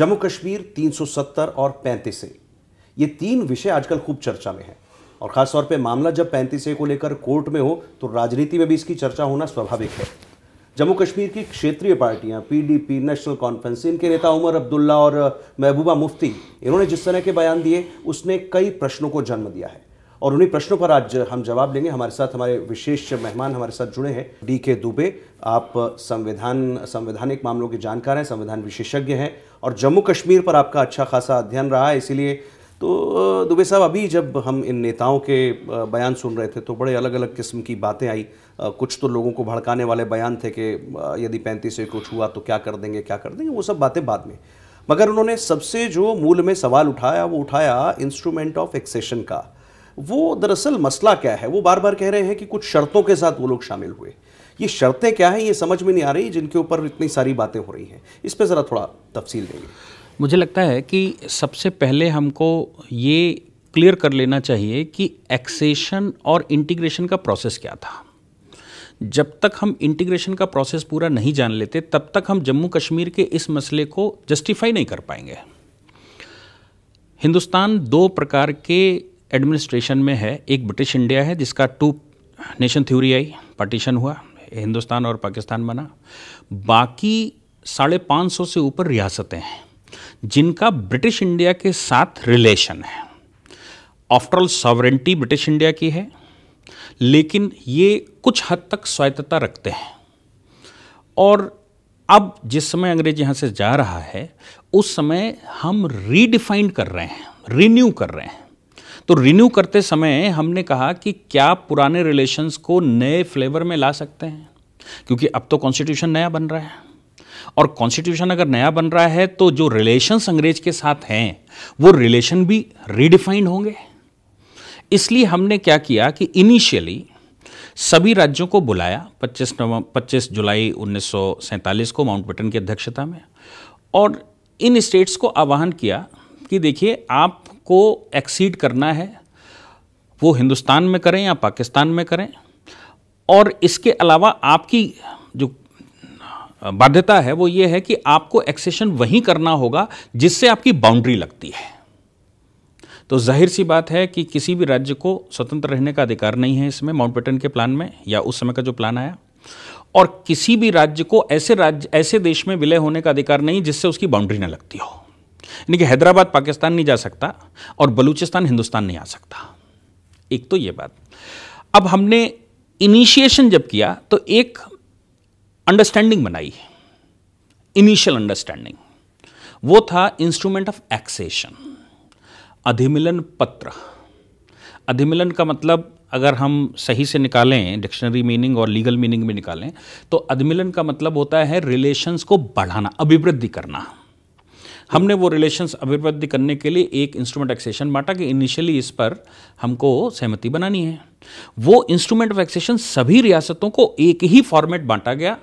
जम्मू कश्मीर 370 और पैंतीस ये तीन विषय आजकल खूब चर्चा में हैं और ख़ास तौर पे मामला जब पैंतीस को लेकर कोर्ट में हो तो राजनीति में भी इसकी चर्चा होना स्वाभाविक है जम्मू कश्मीर की क्षेत्रीय पार्टियां पीडीपी नेशनल कॉन्फ्रेंस इनके नेता उमर अब्दुल्ला और महबूबा मुफ्ती इन्होंने जिस तरह के बयान दिए उसने कई प्रश्नों को जन्म दिया है और उन्हीं प्रश्नों पर आज हम जवाब लेंगे हमारे साथ हमारे विशेष मेहमान हमारे साथ जुड़े हैं डी के दुबे आप संविधान संवैधानिक मामलों के जानकार हैं संविधान विशेषज्ञ हैं और जम्मू कश्मीर पर आपका अच्छा खासा अध्ययन रहा है इसीलिए तो दुबे साहब अभी जब हम इन नेताओं के बयान सुन रहे थे तो बड़े अलग अलग किस्म की बातें आई कुछ तो लोगों को भड़काने वाले बयान थे कि यदि पैंतीस से कुछ हुआ तो क्या कर देंगे क्या कर देंगे वो सब बातें बाद में मगर उन्होंने सबसे जो मूल में सवाल उठाया वो उठाया इंस्ट्रूमेंट ऑफ एक्सेशन का वो दरअसल मसला क्या है वो बार बार कह रहे हैं कि कुछ शर्तों के साथ वो लोग शामिल हुए ये शर्तें क्या हैं ये समझ में नहीं आ रही जिनके ऊपर इतनी सारी बातें हो रही हैं इस पर ज़रा थोड़ा तफसील देंगे मुझे लगता है कि सबसे पहले हमको ये क्लियर कर लेना चाहिए कि एक्सेशन और इंटीग्रेशन का प्रोसेस क्या था जब तक हम इंटीग्रेशन का प्रोसेस पूरा नहीं जान लेते तब तक हम जम्मू कश्मीर के इस मसले को जस्टिफाई नहीं कर पाएंगे हिंदुस्तान दो प्रकार के एडमिनिस्ट्रेशन में है एक ब्रिटिश इंडिया है जिसका टू नेशन थ्योरी आई पार्टीशन हुआ हिंदुस्तान और पाकिस्तान बना बाकी साढ़े पाँच सौ से ऊपर रियासतें हैं जिनका ब्रिटिश इंडिया के साथ रिलेशन है आफ्टरऑल सॉवरेंटी ब्रिटिश इंडिया की है लेकिन ये कुछ हद तक स्वायत्तता रखते हैं और अब जिस समय अंग्रेज यहाँ से जा रहा है उस समय हम रीडिफाइंड कर रहे हैं रिन्यू कर रहे हैं तो रिन्यू करते समय हमने कहा कि क्या पुराने रिलेशंस को नए फ्लेवर में ला सकते हैं क्योंकि अब तो कॉन्स्टिट्यूशन नया बन रहा है और कॉन्स्टिट्यूशन अगर नया बन रहा है तो जो रिलेशंस अंग्रेज के साथ हैं वो रिलेशन भी रिडिफाइंड होंगे इसलिए हमने क्या किया कि इनिशियली सभी राज्यों को बुलाया 25 नवंबर 25 जुलाई उन्नीस को माउंट बेटन की अध्यक्षता में और इन स्टेट्स को आह्वान किया कि देखिए आप को एक्सीड करना है वो हिंदुस्तान में करें या पाकिस्तान में करें और इसके अलावा आपकी जो बाध्यता है वो ये है कि आपको एक्सेशन वहीं करना होगा जिससे आपकी बाउंड्री लगती है तो जाहिर सी बात है कि किसी भी राज्य को स्वतंत्र रहने का अधिकार नहीं है इसमें माउंटबेटन के प्लान में या उस समय का जो प्लान आया और किसी भी राज्य को ऐसे राज्य ऐसे देश में विलय होने का अधिकार नहीं जिससे उसकी बाउंड्री न लगती हो यानी कि हैदराबाद पाकिस्तान नहीं जा सकता और बलूचिस्तान हिंदुस्तान नहीं आ सकता एक तो ये बात अब हमने इनिशिएशन जब किया तो एक अंडरस्टैंडिंग बनाई इनिशियल अंडरस्टैंडिंग वो था इंस्ट्रूमेंट ऑफ एक्सेशन अधिमिलन पत्र अधिमिलन का मतलब अगर हम सही से निकालें डिक्शनरी मीनिंग और लीगल मीनिंग में निकालें तो अधिमिलन का मतलब होता है रिलेशंस को बढ़ाना अभिवृद्धि करना हमने वो रिलेशंस अभिवृद्धि करने के लिए एक इंस्ट्रूमेंट एक्सेशन बांटा कि इनिशियली इस पर हमको सहमति बनानी है वो इंस्ट्रूमेंट ऑफ एक्सेशन सभी रियासतों को एक ही फॉर्मेट बांटा गया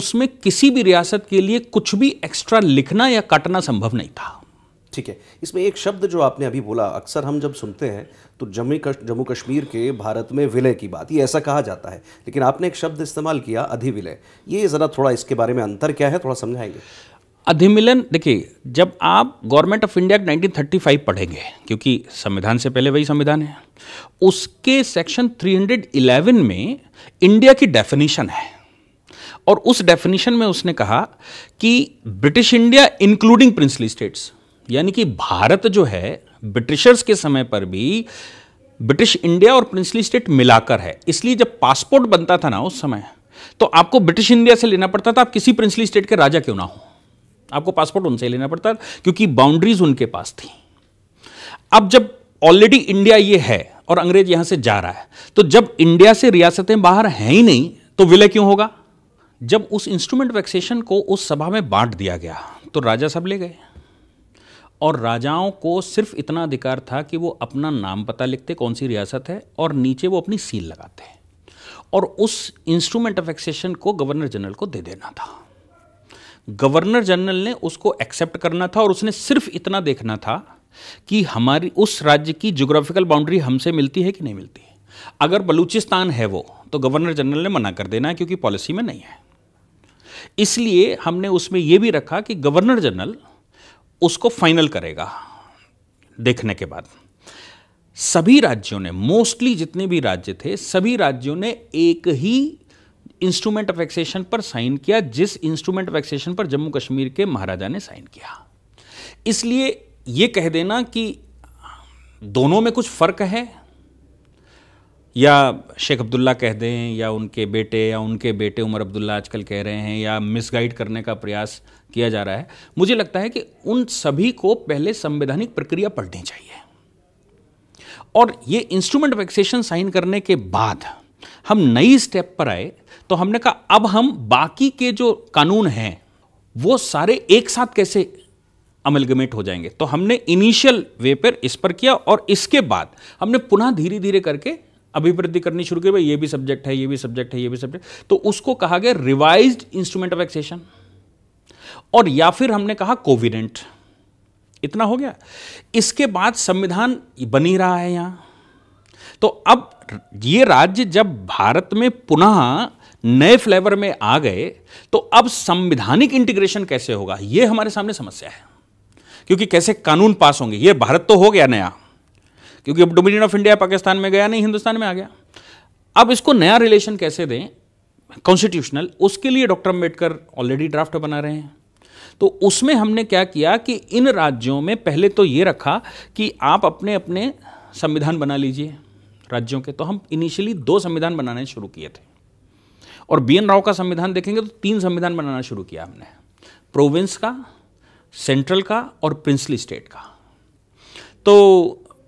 उसमें किसी भी रियासत के लिए कुछ भी एक्स्ट्रा लिखना या काटना संभव नहीं था ठीक है इसमें एक शब्द जो आपने अभी बोला अक्सर हम जब सुनते हैं तो जम्मू जम्मू कश्मीर के भारत में विलय की बात ये ऐसा कहा जाता है लेकिन आपने एक शब्द इस्तेमाल किया अधिविलय ये ज़रा थोड़ा इसके बारे में अंतर क्या है थोड़ा समझाएंगे अधिमिलन देखिए जब आप गवर्नमेंट ऑफ इंडिया एक्ट 1935 पढ़ेंगे क्योंकि संविधान से पहले वही संविधान है उसके सेक्शन 311 में इंडिया की डेफिनेशन है और उस डेफिनेशन में उसने कहा कि British India including princely states यानी कि भारत जो है ब्रिटिशर्स के समय पर भी ब्रिटिश इंडिया और प्रिंसली स्टेट मिलाकर है इसलिए जब पासपोर्ट बनता था ना उस समय तो आपको ब्रिटिश इंडिया से लेना पड़ता था आप किसी प्रिंसली स्टेट के राजा क्यों ना हो आपको पासपोर्ट उनसे लेना पड़ता क्योंकि बाउंड्रीज उनके पास थी अब जब ऑलरेडी इंडिया ये है और अंग्रेज यहां से जा रहा है तो जब इंडिया से रियासतें बाहर हैं ही नहीं तो विलय क्यों होगा जब उस इंस्ट्रूमेंट वैक्सेशन को उस सभा में बांट दिया गया तो राजा सब ले गए और राजाओं को सिर्फ इतना अधिकार था कि वो अपना नाम पता लिखते कौन सी रियासत है और नीचे वो अपनी सील लगाते और उस इंस्ट्रूमेंट ऑफ एक्सेशन को गवर्नर जनरल को दे देना था गवर्नर जनरल ने उसको एक्सेप्ट करना था और उसने सिर्फ इतना देखना था कि हमारी उस राज्य की जोग्राफिकल बाउंड्री हमसे मिलती है कि नहीं मिलती है अगर बलूचिस्तान है वो तो गवर्नर जनरल ने मना कर देना है क्योंकि पॉलिसी में नहीं है इसलिए हमने उसमें यह भी रखा कि गवर्नर जनरल उसको फाइनल करेगा देखने के बाद सभी राज्यों ने मोस्टली जितने भी राज्य थे सभी राज्यों ने एक ही इंस्ट्रूमेंट ऑफ एक्सेशन पर साइन किया जिस इंस्ट्रूमेंट ऑफ एक्सेशन पर जम्मू कश्मीर के महाराजा ने साइन किया इसलिए यह कह देना कि दोनों में कुछ फ़र्क है या शेख अब्दुल्ला कह दें या उनके बेटे या उनके बेटे उमर अब्दुल्ला आजकल कह रहे हैं या मिसगाइड करने का प्रयास किया जा रहा है मुझे लगता है कि उन सभी को पहले संवैधानिक प्रक्रिया पढ़नी चाहिए और ये इंस्ट्रूमेंट ऑफ एक्सेशन साइन करने के बाद हम नई स्टेप पर आए तो हमने कहा अब हम बाकी के जो कानून हैं वो सारे एक साथ कैसे अमलगमेट हो जाएंगे तो हमने इनिशियल वे पर इस पर किया और इसके बाद हमने पुनः धीरे धीरे करके अभिवृद्धि करनी शुरू की भाई ये भी सब्जेक्ट है ये भी सब्जेक्ट है ये भी सब्जेक्ट तो उसको कहा गया रिवाइज इंस्ट्रूमेंट ऑफ एक्सेशन और या फिर हमने कहा कोविडेंट इतना हो गया इसके बाद संविधान बनी रहा है यहां तो अब ये राज्य जब भारत में पुनः नए फ्लेवर में आ गए तो अब संविधानिक इंटीग्रेशन कैसे होगा ये हमारे सामने समस्या है क्योंकि कैसे कानून पास होंगे ये भारत तो हो गया नया क्योंकि अब डोमिनियन ऑफ इंडिया पाकिस्तान में गया नहीं हिंदुस्तान में आ गया अब इसको नया रिलेशन कैसे दें कॉन्स्टिट्यूशनल उसके लिए डॉक्टर अम्बेडकर ऑलरेडी ड्राफ्ट बना रहे हैं तो उसमें हमने क्या किया कि इन राज्यों में पहले तो ये रखा कि आप अपने अपने संविधान बना लीजिए राज्यों के तो हम इनिशियली दो संविधान बनाने शुरू किए थे और बी एन राव का संविधान देखेंगे तो तीन संविधान बनाना शुरू किया हमने प्रोविंस का सेंट्रल का और प्रिंसली स्टेट का तो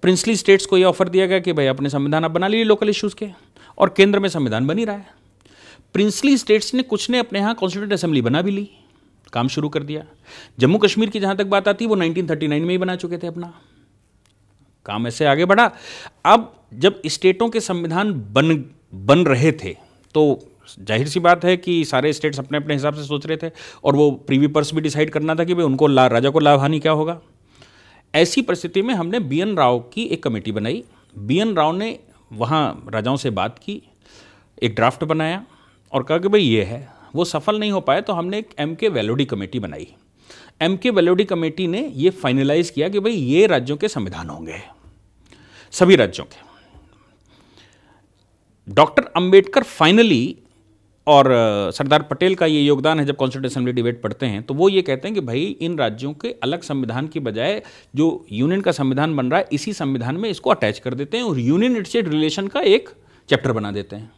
प्रिंसली स्टेट्स को ये ऑफर दिया गया कि भाई अपने संविधान आप बना लीजिए लोकल इश्यूज़ के और केंद्र में संविधान बनी रहा है प्रिंसली स्टेट्स ने कुछ ने अपने यहाँ कॉन्स्टिट्यूट असेंबली बना भी ली काम शुरू कर दिया जम्मू कश्मीर की जहाँ तक बात आती वो 1939 में ही बना चुके थे अपना काम ऐसे आगे बढ़ा अब जब स्टेटों के संविधान बन बन रहे थे तो जाहिर सी बात है कि सारे स्टेट्स अपने अपने हिसाब से सोच रहे थे और वो प्रीवी पर्स भी डिसाइड करना था कि भाई उनको ला राजा को लाभ हानि क्या होगा ऐसी परिस्थिति में हमने बी एन राव की एक कमेटी बनाई बी एन राव ने वहाँ राजाओं से बात की एक ड्राफ्ट बनाया और कहा कि भाई ये है वो सफल नहीं हो पाया तो हमने एक एम के वेलोडी कमेटी बनाई एम के वेलोडी कमेटी ने ये फाइनलाइज किया कि भाई ये राज्यों के संविधान होंगे सभी राज्यों के डॉक्टर अंबेडकर फाइनली और सरदार पटेल का ये योगदान है जब कॉन्स्टिट्यूट असेंबली डिबेट पढ़ते हैं तो वो ये कहते हैं कि भाई इन राज्यों के अलग संविधान की बजाय जो यूनियन का संविधान बन रहा है इसी संविधान में इसको अटैच कर देते हैं और यूनियन स्टेट रिलेशन का एक चैप्टर बना देते हैं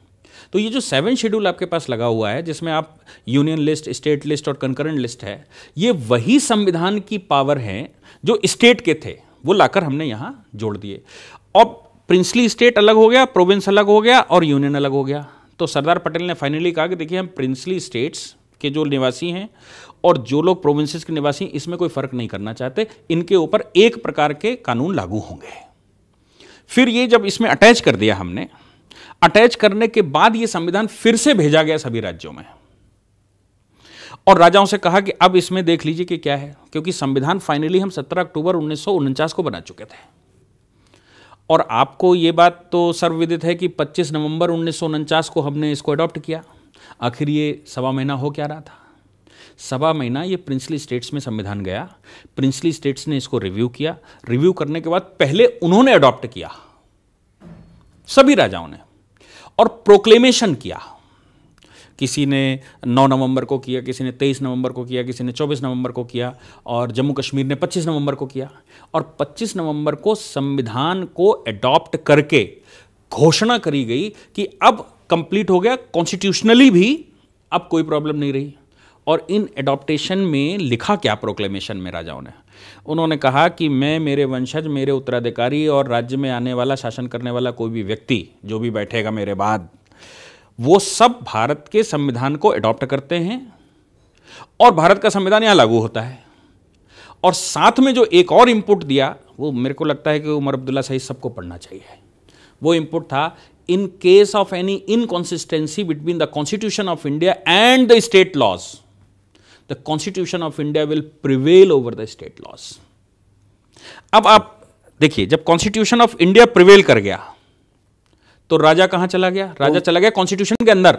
तो ये जो सेवन शेड्यूल आपके पास लगा हुआ है जिसमें आप यूनियन लिस्ट स्टेट लिस्ट और कंकरेंट लिस्ट है ये वही संविधान की पावर हैं जो स्टेट के थे वो लाकर हमने यहाँ जोड़ दिए अब प्रिंसली स्टेट अलग हो गया प्रोविंस अलग हो गया और यूनियन अलग हो गया तो सरदार पटेल ने फाइनली कहा कि देखिए हम प्रिंसली स्टेट्स के जो निवासी हैं और जो लोग प्रोविंसेस के निवासी इसमें कोई फर्क नहीं करना चाहते इनके ऊपर एक प्रकार के कानून लागू होंगे फिर ये जब इसमें अटैच कर दिया हमने अटैच करने के बाद ये संविधान फिर से भेजा गया सभी राज्यों में और राजाओं से कहा कि अब इसमें देख लीजिए कि क्या है क्योंकि संविधान फाइनली हम 17 अक्टूबर उन्नीस को बना चुके थे और आपको ये बात तो सर्वविदित है कि 25 नवंबर उन्नीस को हमने इसको अडॉप्ट किया आखिर ये सवा महीना हो क्या रहा था सवा महीना ये प्रिंसली स्टेट्स में संविधान गया प्रिंसली स्टेट्स ने इसको रिव्यू किया रिव्यू करने के बाद पहले उन्होंने अडॉप्ट किया सभी राजाओं ने और प्रोक्लेमेशन किया किसी ने 9 नवंबर को किया किसी ने 23 नवंबर को किया किसी ने 24 नवंबर को किया और जम्मू कश्मीर ने 25 नवंबर को किया और 25 नवंबर को संविधान को एडॉप्ट करके घोषणा करी गई कि अब कंप्लीट हो गया कॉन्स्टिट्यूशनली भी अब कोई प्रॉब्लम नहीं रही और इन एडॉप्टेशन में लिखा क्या प्रोक्लेमेशन में राजाओं ने उन्होंने कहा कि मैं मेरे वंशज मेरे उत्तराधिकारी और राज्य में आने वाला शासन करने वाला कोई भी व्यक्ति जो भी बैठेगा मेरे बाद वो सब भारत के संविधान को अडॉप्ट करते हैं और भारत का संविधान यहाँ लागू होता है और साथ में जो एक और इनपुट दिया वो मेरे को लगता है कि उमर अब्दुल्ला सही सबको पढ़ना चाहिए वो इनपुट था in case of any inconsistency between the constitution of India and the state laws the constitution of India will prevail over the state laws अब आप देखिए जब कॉन्स्टिट्यूशन ऑफ इंडिया प्रिवेल कर गया तो राजा कहाँ चला गया तो राजा चला गया कॉन्स्टिट्यूशन के अंदर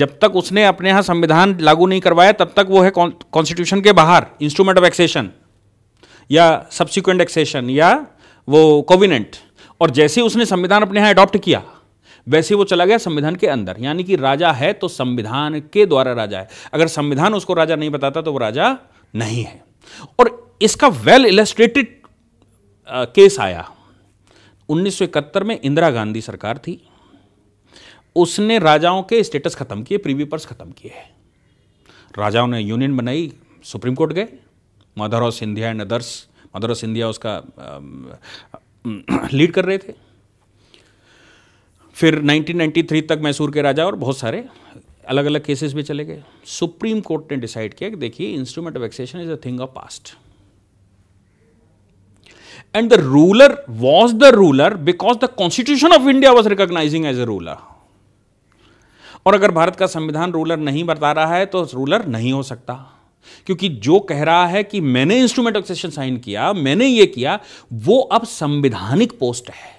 जब तक उसने अपने यहाँ संविधान लागू नहीं करवाया तब तक वो है कॉन्स्टिट्यूशन के बाहर इंस्ट्रूमेंट ऑफ एक्सेशन या सब्सिक्वेंट एक्सेशन या वो कोविनेंट और जैसे ही उसने संविधान अपने यहाँ अडॉप्ट किया वैसे वो चला गया संविधान के अंदर यानी कि राजा है तो संविधान के द्वारा राजा है अगर संविधान उसको राजा नहीं बताता तो वो राजा नहीं है और इसका वेल इलस्ट्रेटेड केस आया 1971 में इंदिरा गांधी सरकार थी उसने राजाओं के स्टेटस खत्म किए प्रीवी पर्स खत्म किए राजाओं ने यूनियन बनाई सुप्रीम कोर्ट गए mother of Scindia and others mother of Scindia उसका लीड कर रहे थे फिर 1993 तक मैसूर के राजा और बहुत सारे अलग अलग केसेस भी चले गए सुप्रीम कोर्ट ने डिसाइड किया कि देखिए instrument of accession is a thing of past and the ruler was the ruler because the constitution of india was recognizing as a ruler और अगर भारत का संविधान रूलर नहीं बता रहा है तो रूलर नहीं हो सकता क्योंकि जो कह रहा है कि मैंने इंस्ट्रूमेंट ऑफ सेशन साइन किया मैंने ये किया वो अब संविधानिक पोस्ट है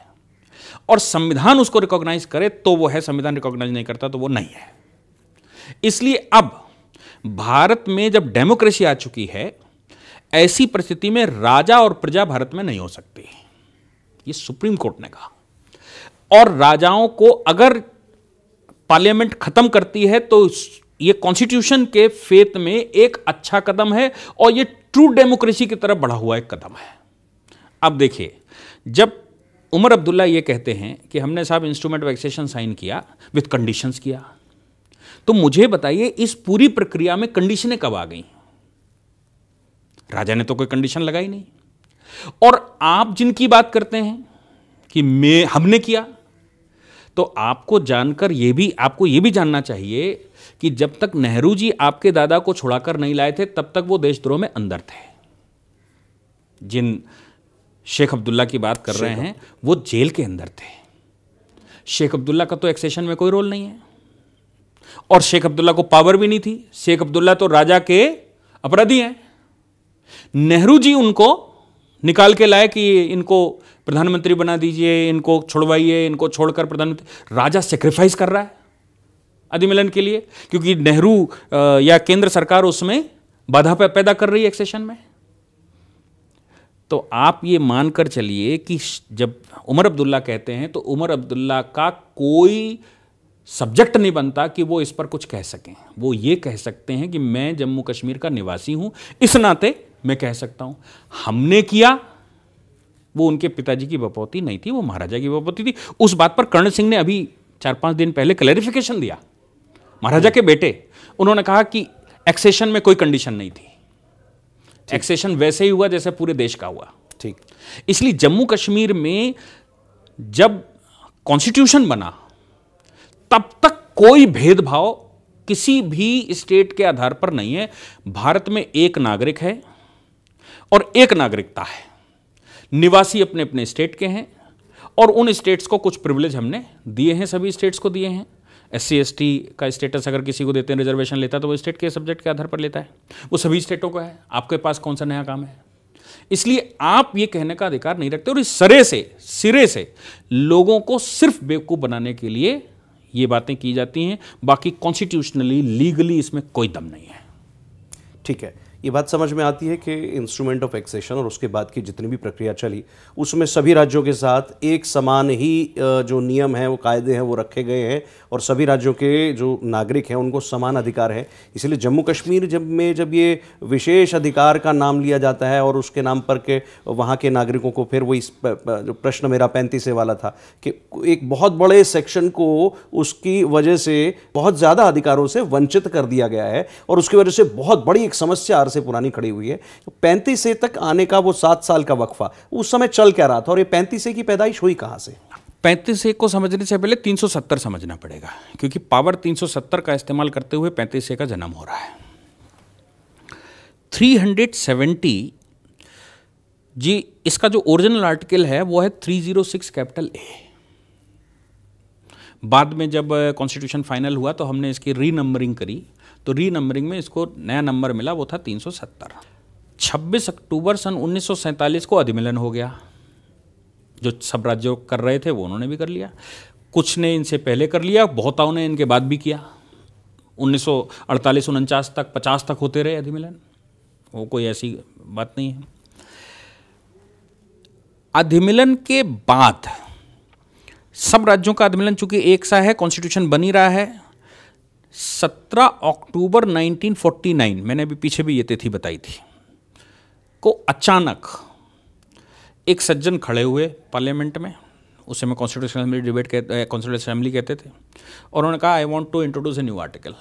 और संविधान उसको रिकॉग्नाइज करे तो वो है संविधान रिकॉग्नाइज नहीं करता तो वो नहीं है इसलिए अब भारत में जब डेमोक्रेसी आ चुकी है ऐसी परिस्थिति में राजा और प्रजा भारत में नहीं हो सकती ये सुप्रीम कोर्ट ने कहा और राजाओं को अगर पार्लियामेंट खत्म करती है तो ये कॉन्स्टिट्यूशन के फेत में एक अच्छा कदम है और ये ट्रू डेमोक्रेसी की तरफ बढ़ा हुआ एक कदम है अब देखिए जब उमर अब्दुल्ला ये कहते हैं कि हमने साहब इंस्ट्रूमेंट वैक्सेशन साइन किया विथ कंडीशंस किया तो मुझे बताइए इस पूरी प्रक्रिया में कंडीशनें कब आ गई राजा ने तो कोई कंडीशन लगाई नहीं और आप जिनकी बात करते हैं कि मैं हमने किया तो आपको जानकर यह भी आपको यह भी जानना चाहिए कि जब तक नेहरू जी आपके दादा को छुड़ाकर नहीं लाए थे तब तक वो देशद्रोह में अंदर थे जिन शेख अब्दुल्ला की बात कर रहे हैं वो जेल के अंदर थे शेख अब्दुल्ला का तो एक्सेशन में कोई रोल नहीं है और शेख अब्दुल्ला को पावर भी नहीं थी शेख अब्दुल्ला तो राजा के अपराधी हैं नेहरू जी उनको निकाल के लाए कि इनको प्रधानमंत्री बना दीजिए इनको छोड़वाइए इनको छोड़कर प्रधानमंत्री राजा सेक्रीफाइस कर रहा है अधिमिलन के लिए क्योंकि नेहरू या केंद्र सरकार उसमें बाधा पैदा कर रही है एक्सेशन में तो आप ये मानकर चलिए कि जब उमर अब्दुल्ला कहते हैं तो उमर अब्दुल्ला का कोई सब्जेक्ट नहीं बनता कि वो इस पर कुछ कह सकें वो ये कह सकते हैं कि मैं जम्मू कश्मीर का निवासी हूं इस नाते मैं कह सकता हूँ हमने किया वो उनके पिताजी की बपौती नहीं थी वो महाराजा की बपौती थी उस बात पर कर्ण सिंह ने अभी चार पाँच दिन पहले क्लैरिफिकेशन दिया महाराजा के बेटे उन्होंने कहा कि एक्सेशन में कोई कंडीशन नहीं थी एक्सेशन वैसे ही हुआ जैसे पूरे देश का हुआ ठीक इसलिए जम्मू कश्मीर में जब कॉन्स्टिट्यूशन बना तब तक कोई भेदभाव किसी भी स्टेट के आधार पर नहीं है भारत में एक नागरिक है और एक नागरिकता है निवासी अपने अपने स्टेट के हैं और उन स्टेट्स को कुछ प्रिविलेज हमने दिए हैं सभी स्टेट्स को दिए हैं एस सी का स्टेटस अगर किसी को देते हैं रिजर्वेशन लेता है तो वो स्टेट के सब्जेक्ट के आधार पर लेता है वो सभी स्टेटों का है आपके पास कौन सा नया काम है इसलिए आप ये कहने का अधिकार नहीं रखते और इस सरे से सिरे से लोगों को सिर्फ बेवकूफ़ बनाने के लिए ये बातें की जाती हैं बाकी कॉन्स्टिट्यूशनली लीगली इसमें कोई दम नहीं है ठीक है ये बात समझ में आती है कि इंस्ट्रूमेंट ऑफ एक्सेशन और उसके बाद की जितनी भी प्रक्रिया चली उसमें सभी राज्यों के साथ एक समान ही जो नियम हैं वो कायदे हैं वो रखे गए हैं और सभी राज्यों के जो नागरिक हैं उनको समान अधिकार है इसलिए जम्मू कश्मीर जब में जब ये विशेष अधिकार का नाम लिया जाता है और उसके नाम पर के वहाँ के नागरिकों को फिर वही जो प्रश्न मेरा पैंतीस वाला था कि एक बहुत बड़े सेक्शन को उसकी वजह से बहुत ज़्यादा अधिकारों से वंचित कर दिया गया है और उसकी वजह से बहुत बड़ी एक समस्या से पुरानी खड़ी हुई है तो पैंतीस पैंतीस तक आने का वो सात साल का वक्फा उस समय चल क्या रहा था और ये पैंतीस की पैदाइश हुई कहाँ से पैंतीस ए को समझने से पहले 370 समझना पड़ेगा क्योंकि पावर 370 का इस्तेमाल करते हुए पैंतीस ए का जन्म हो रहा है 370 जी इसका जो ओरिजिनल आर्टिकल है वो है 306 कैपिटल ए बाद में जब कॉन्स्टिट्यूशन फाइनल हुआ तो हमने इसकी रीनंबरिंग करी तो री नंबरिंग में इसको नया नंबर मिला वो था 370 26 अक्टूबर सन 1947 को अधिमिलन हो गया जो सब राज्यों कर रहे थे वो उन्होंने भी कर लिया कुछ ने इनसे पहले कर लिया बहुताओं ने इनके बाद भी किया 1948 उनचास तक 50 तक होते रहे अधिमिलन वो कोई ऐसी बात नहीं है अधिमिलन के बाद सब राज्यों का अधिमिलन चूंकि एक सा है कॉन्स्टिट्यूशन बनी रहा है 17 अक्टूबर 1949 मैंने अभी पीछे भी ये तिथि बताई थी को अचानक एक सज्जन खड़े हुए पार्लियामेंट में उस समय कॉन्स्टिट्यूशन असेंबली डिबेट कहते कॉन्स्टिट्यूशन असेंबली कहते थे और उन्होंने कहा I want to introduce a new article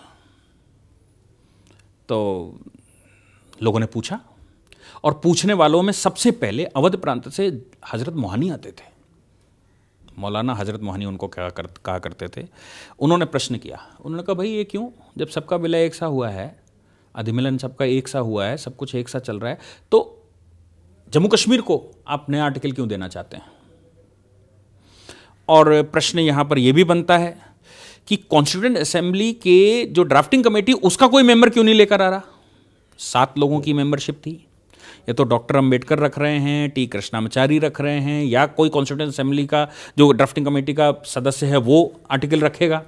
तो लोगों ने पूछा और पूछने वालों में सबसे पहले अवध प्रांत से हजरत मोहानी आते थे मौलाना हजरत मोहनी उनको क्या कर कहा करते थे उन्होंने प्रश्न किया उन्होंने कहा भाई ये क्यों जब सबका विलय एक सा हुआ है अधिमिलन सबका एक सा हुआ है सब कुछ एक सा चल रहा है तो जम्मू कश्मीर को आप नया आर्टिकल क्यों देना चाहते हैं और प्रश्न यहाँ पर यह भी बनता है कि कॉन्स्टिट्यूंट असेंबली के जो ड्राफ्टिंग कमेटी उसका कोई मेंबर क्यों नहीं लेकर आ रहा सात लोगों की मेंबरशिप थी या तो डॉक्टर अंबेडकर रख रहे हैं टी कृष्णामाचारी रख रहे हैं या कोई कॉन्स्टिट्यूंट असेंबली का जो ड्राफ्टिंग कमेटी का सदस्य है वो आर्टिकल रखेगा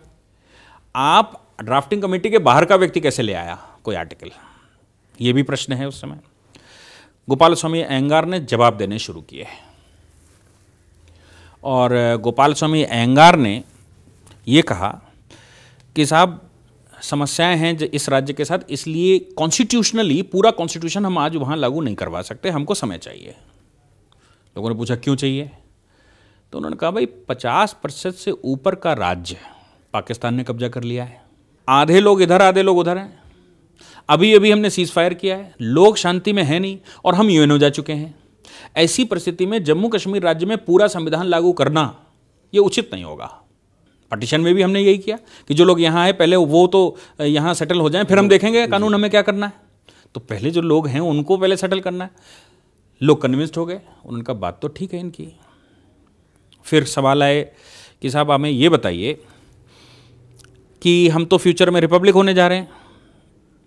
आप ड्राफ्टिंग कमेटी के बाहर का व्यक्ति कैसे ले आया कोई आर्टिकल ये भी प्रश्न है उस समय गोपाल स्वामी अयंगार ने जवाब देने शुरू किए और गोपाल स्वामी अयंगार ने ये कहा कि साहब समस्याएं हैं इस राज्य के साथ इसलिए कॉन्स्टिट्यूशनली पूरा कॉन्स्टिट्यूशन हम आज वहाँ लागू नहीं करवा सकते हमको समय चाहिए लोगों ने पूछा क्यों चाहिए तो उन्होंने कहा भाई पचास प्रतिशत से ऊपर का राज्य पाकिस्तान ने कब्जा कर लिया है आधे लोग इधर आधे लोग उधर हैं अभी अभी हमने सीज फायर किया है लोग शांति में है नहीं और हम यूएनओ जा चुके हैं ऐसी परिस्थिति में जम्मू कश्मीर राज्य में पूरा संविधान लागू करना ये उचित नहीं होगा पार्टीशन में भी हमने यही किया कि जो लोग यहाँ आए पहले वो तो यहाँ सेटल हो जाएं फिर हम देखेंगे कानून हमें क्या करना है तो पहले जो लोग हैं उनको पहले सेटल करना है लोग कन्विंस्ड हो गए उनका बात तो ठीक है इनकी फिर सवाल आए कि साहब हमें ये बताइए कि हम तो फ्यूचर में रिपब्लिक होने जा रहे हैं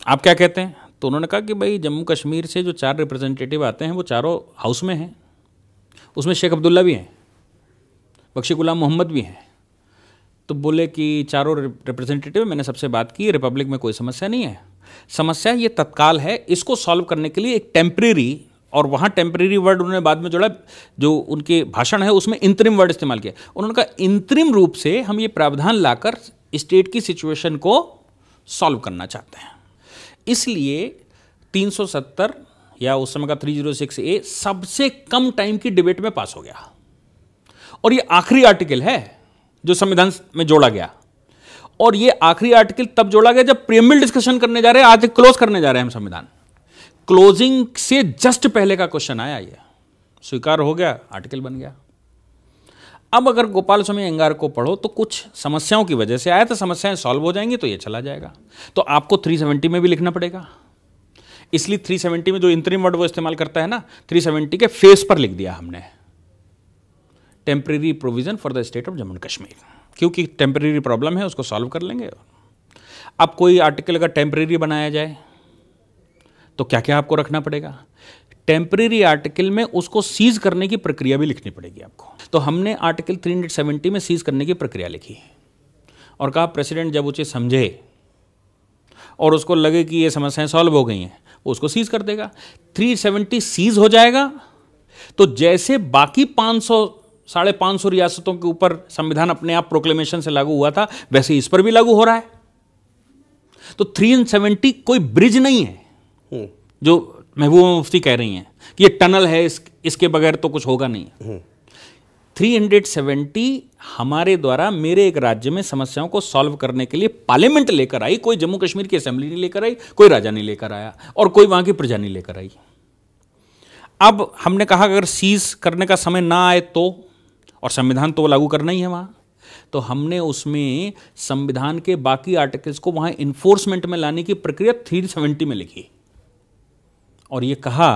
आप क्या कहते हैं तो उन्होंने कहा कि भाई जम्मू कश्मीर से जो चार रिप्रेजेंटेटिव आते हैं वो चारों हाउस में हैं उसमें शेख अब्दुल्ला भी हैं बख्शी गुलाम मोहम्मद भी हैं तो बोले कि चारों रिप्रेजेंटेटिव मैंने सबसे बात की रिपब्लिक में कोई समस्या नहीं है समस्या ये तत्काल है इसको सॉल्व करने के लिए एक टेम्प्रेरी और वहाँ टेम्प्रेरी वर्ड उन्होंने बाद में जोड़ा जो उनके भाषण है उसमें इंतरिम वर्ड इस्तेमाल किया उन्होंने कहा इंतरिम रूप से हम ये प्रावधान लाकर स्टेट की सिचुएशन को सॉल्व करना चाहते हैं इसलिए 370 या उस समय का 306 ए सबसे कम टाइम की डिबेट में पास हो गया और ये आखिरी आर्टिकल है जो संविधान में जोड़ा गया और ये आखिरी आर्टिकल तब जोड़ा गया जब प्रियम्बल डिस्कशन करने जा रहे हैं आज क्लोज करने जा रहे हैं हम संविधान क्लोजिंग से जस्ट पहले का क्वेश्चन आया ये स्वीकार हो गया आर्टिकल बन गया अब अगर गोपाल स्वामी अंगार को पढ़ो तो कुछ समस्याओं की वजह से आया तो समस्याएं सॉल्व हो जाएंगी तो ये चला जाएगा तो आपको 370 में भी लिखना पड़ेगा इसलिए 370 में जो इंतरिम वर्ड वो इस्तेमाल करता है ना 370 के फेस पर लिख दिया हमने temporary provision for the state of Jammu and Kashmir क्योंकि टेम्प्रेरी प्रॉब्लम है उसको सॉल्व कर लेंगे अब कोई आर्टिकल अगर टेम्प्रेरी बनाया जाए तो क्या क्या आपको रखना पड़ेगा टेम्प्रेरी आर्टिकल में उसको सीज करने की प्रक्रिया भी लिखनी पड़ेगी आपको तो हमने आर्टिकल 370 में सीज करने की प्रक्रिया लिखी और कहा प्रेसिडेंट जब उसे समझे और उसको लगे कि ये समस्याएं सॉल्व हो गई हैं उसको सीज कर देगा 370 सीज हो जाएगा तो जैसे बाकी साढ़े पाँच सौ रियासतों के ऊपर संविधान अपने आप प्रोक्लेमेशन से लागू हुआ था वैसे इस पर भी लागू हो रहा है तो थ्री इन सेवेंटी कोई ब्रिज नहीं है हम्म। जो महबूबा मुफ्ती कह रही हैं कि ये टनल है इस, इसके बगैर तो कुछ होगा नहीं थ्री हंड्रेड सेवेंटी हमारे द्वारा मेरे एक राज्य में समस्याओं को सॉल्व करने के लिए पार्लियामेंट लेकर आई कोई जम्मू कश्मीर की असेंबली नहीं लेकर आई कोई राजा नहीं लेकर आया और कोई वहां की प्रजा नहीं लेकर आई अब हमने कहा अगर सीज करने का समय ना आए तो और संविधान तो लागू करना ही है वहाँ तो हमने उसमें संविधान के बाकी आर्टिकल्स को वहाँ इन्फोर्समेंट में लाने की प्रक्रिया थ्री सेवेंटी में लिखी और ये कहा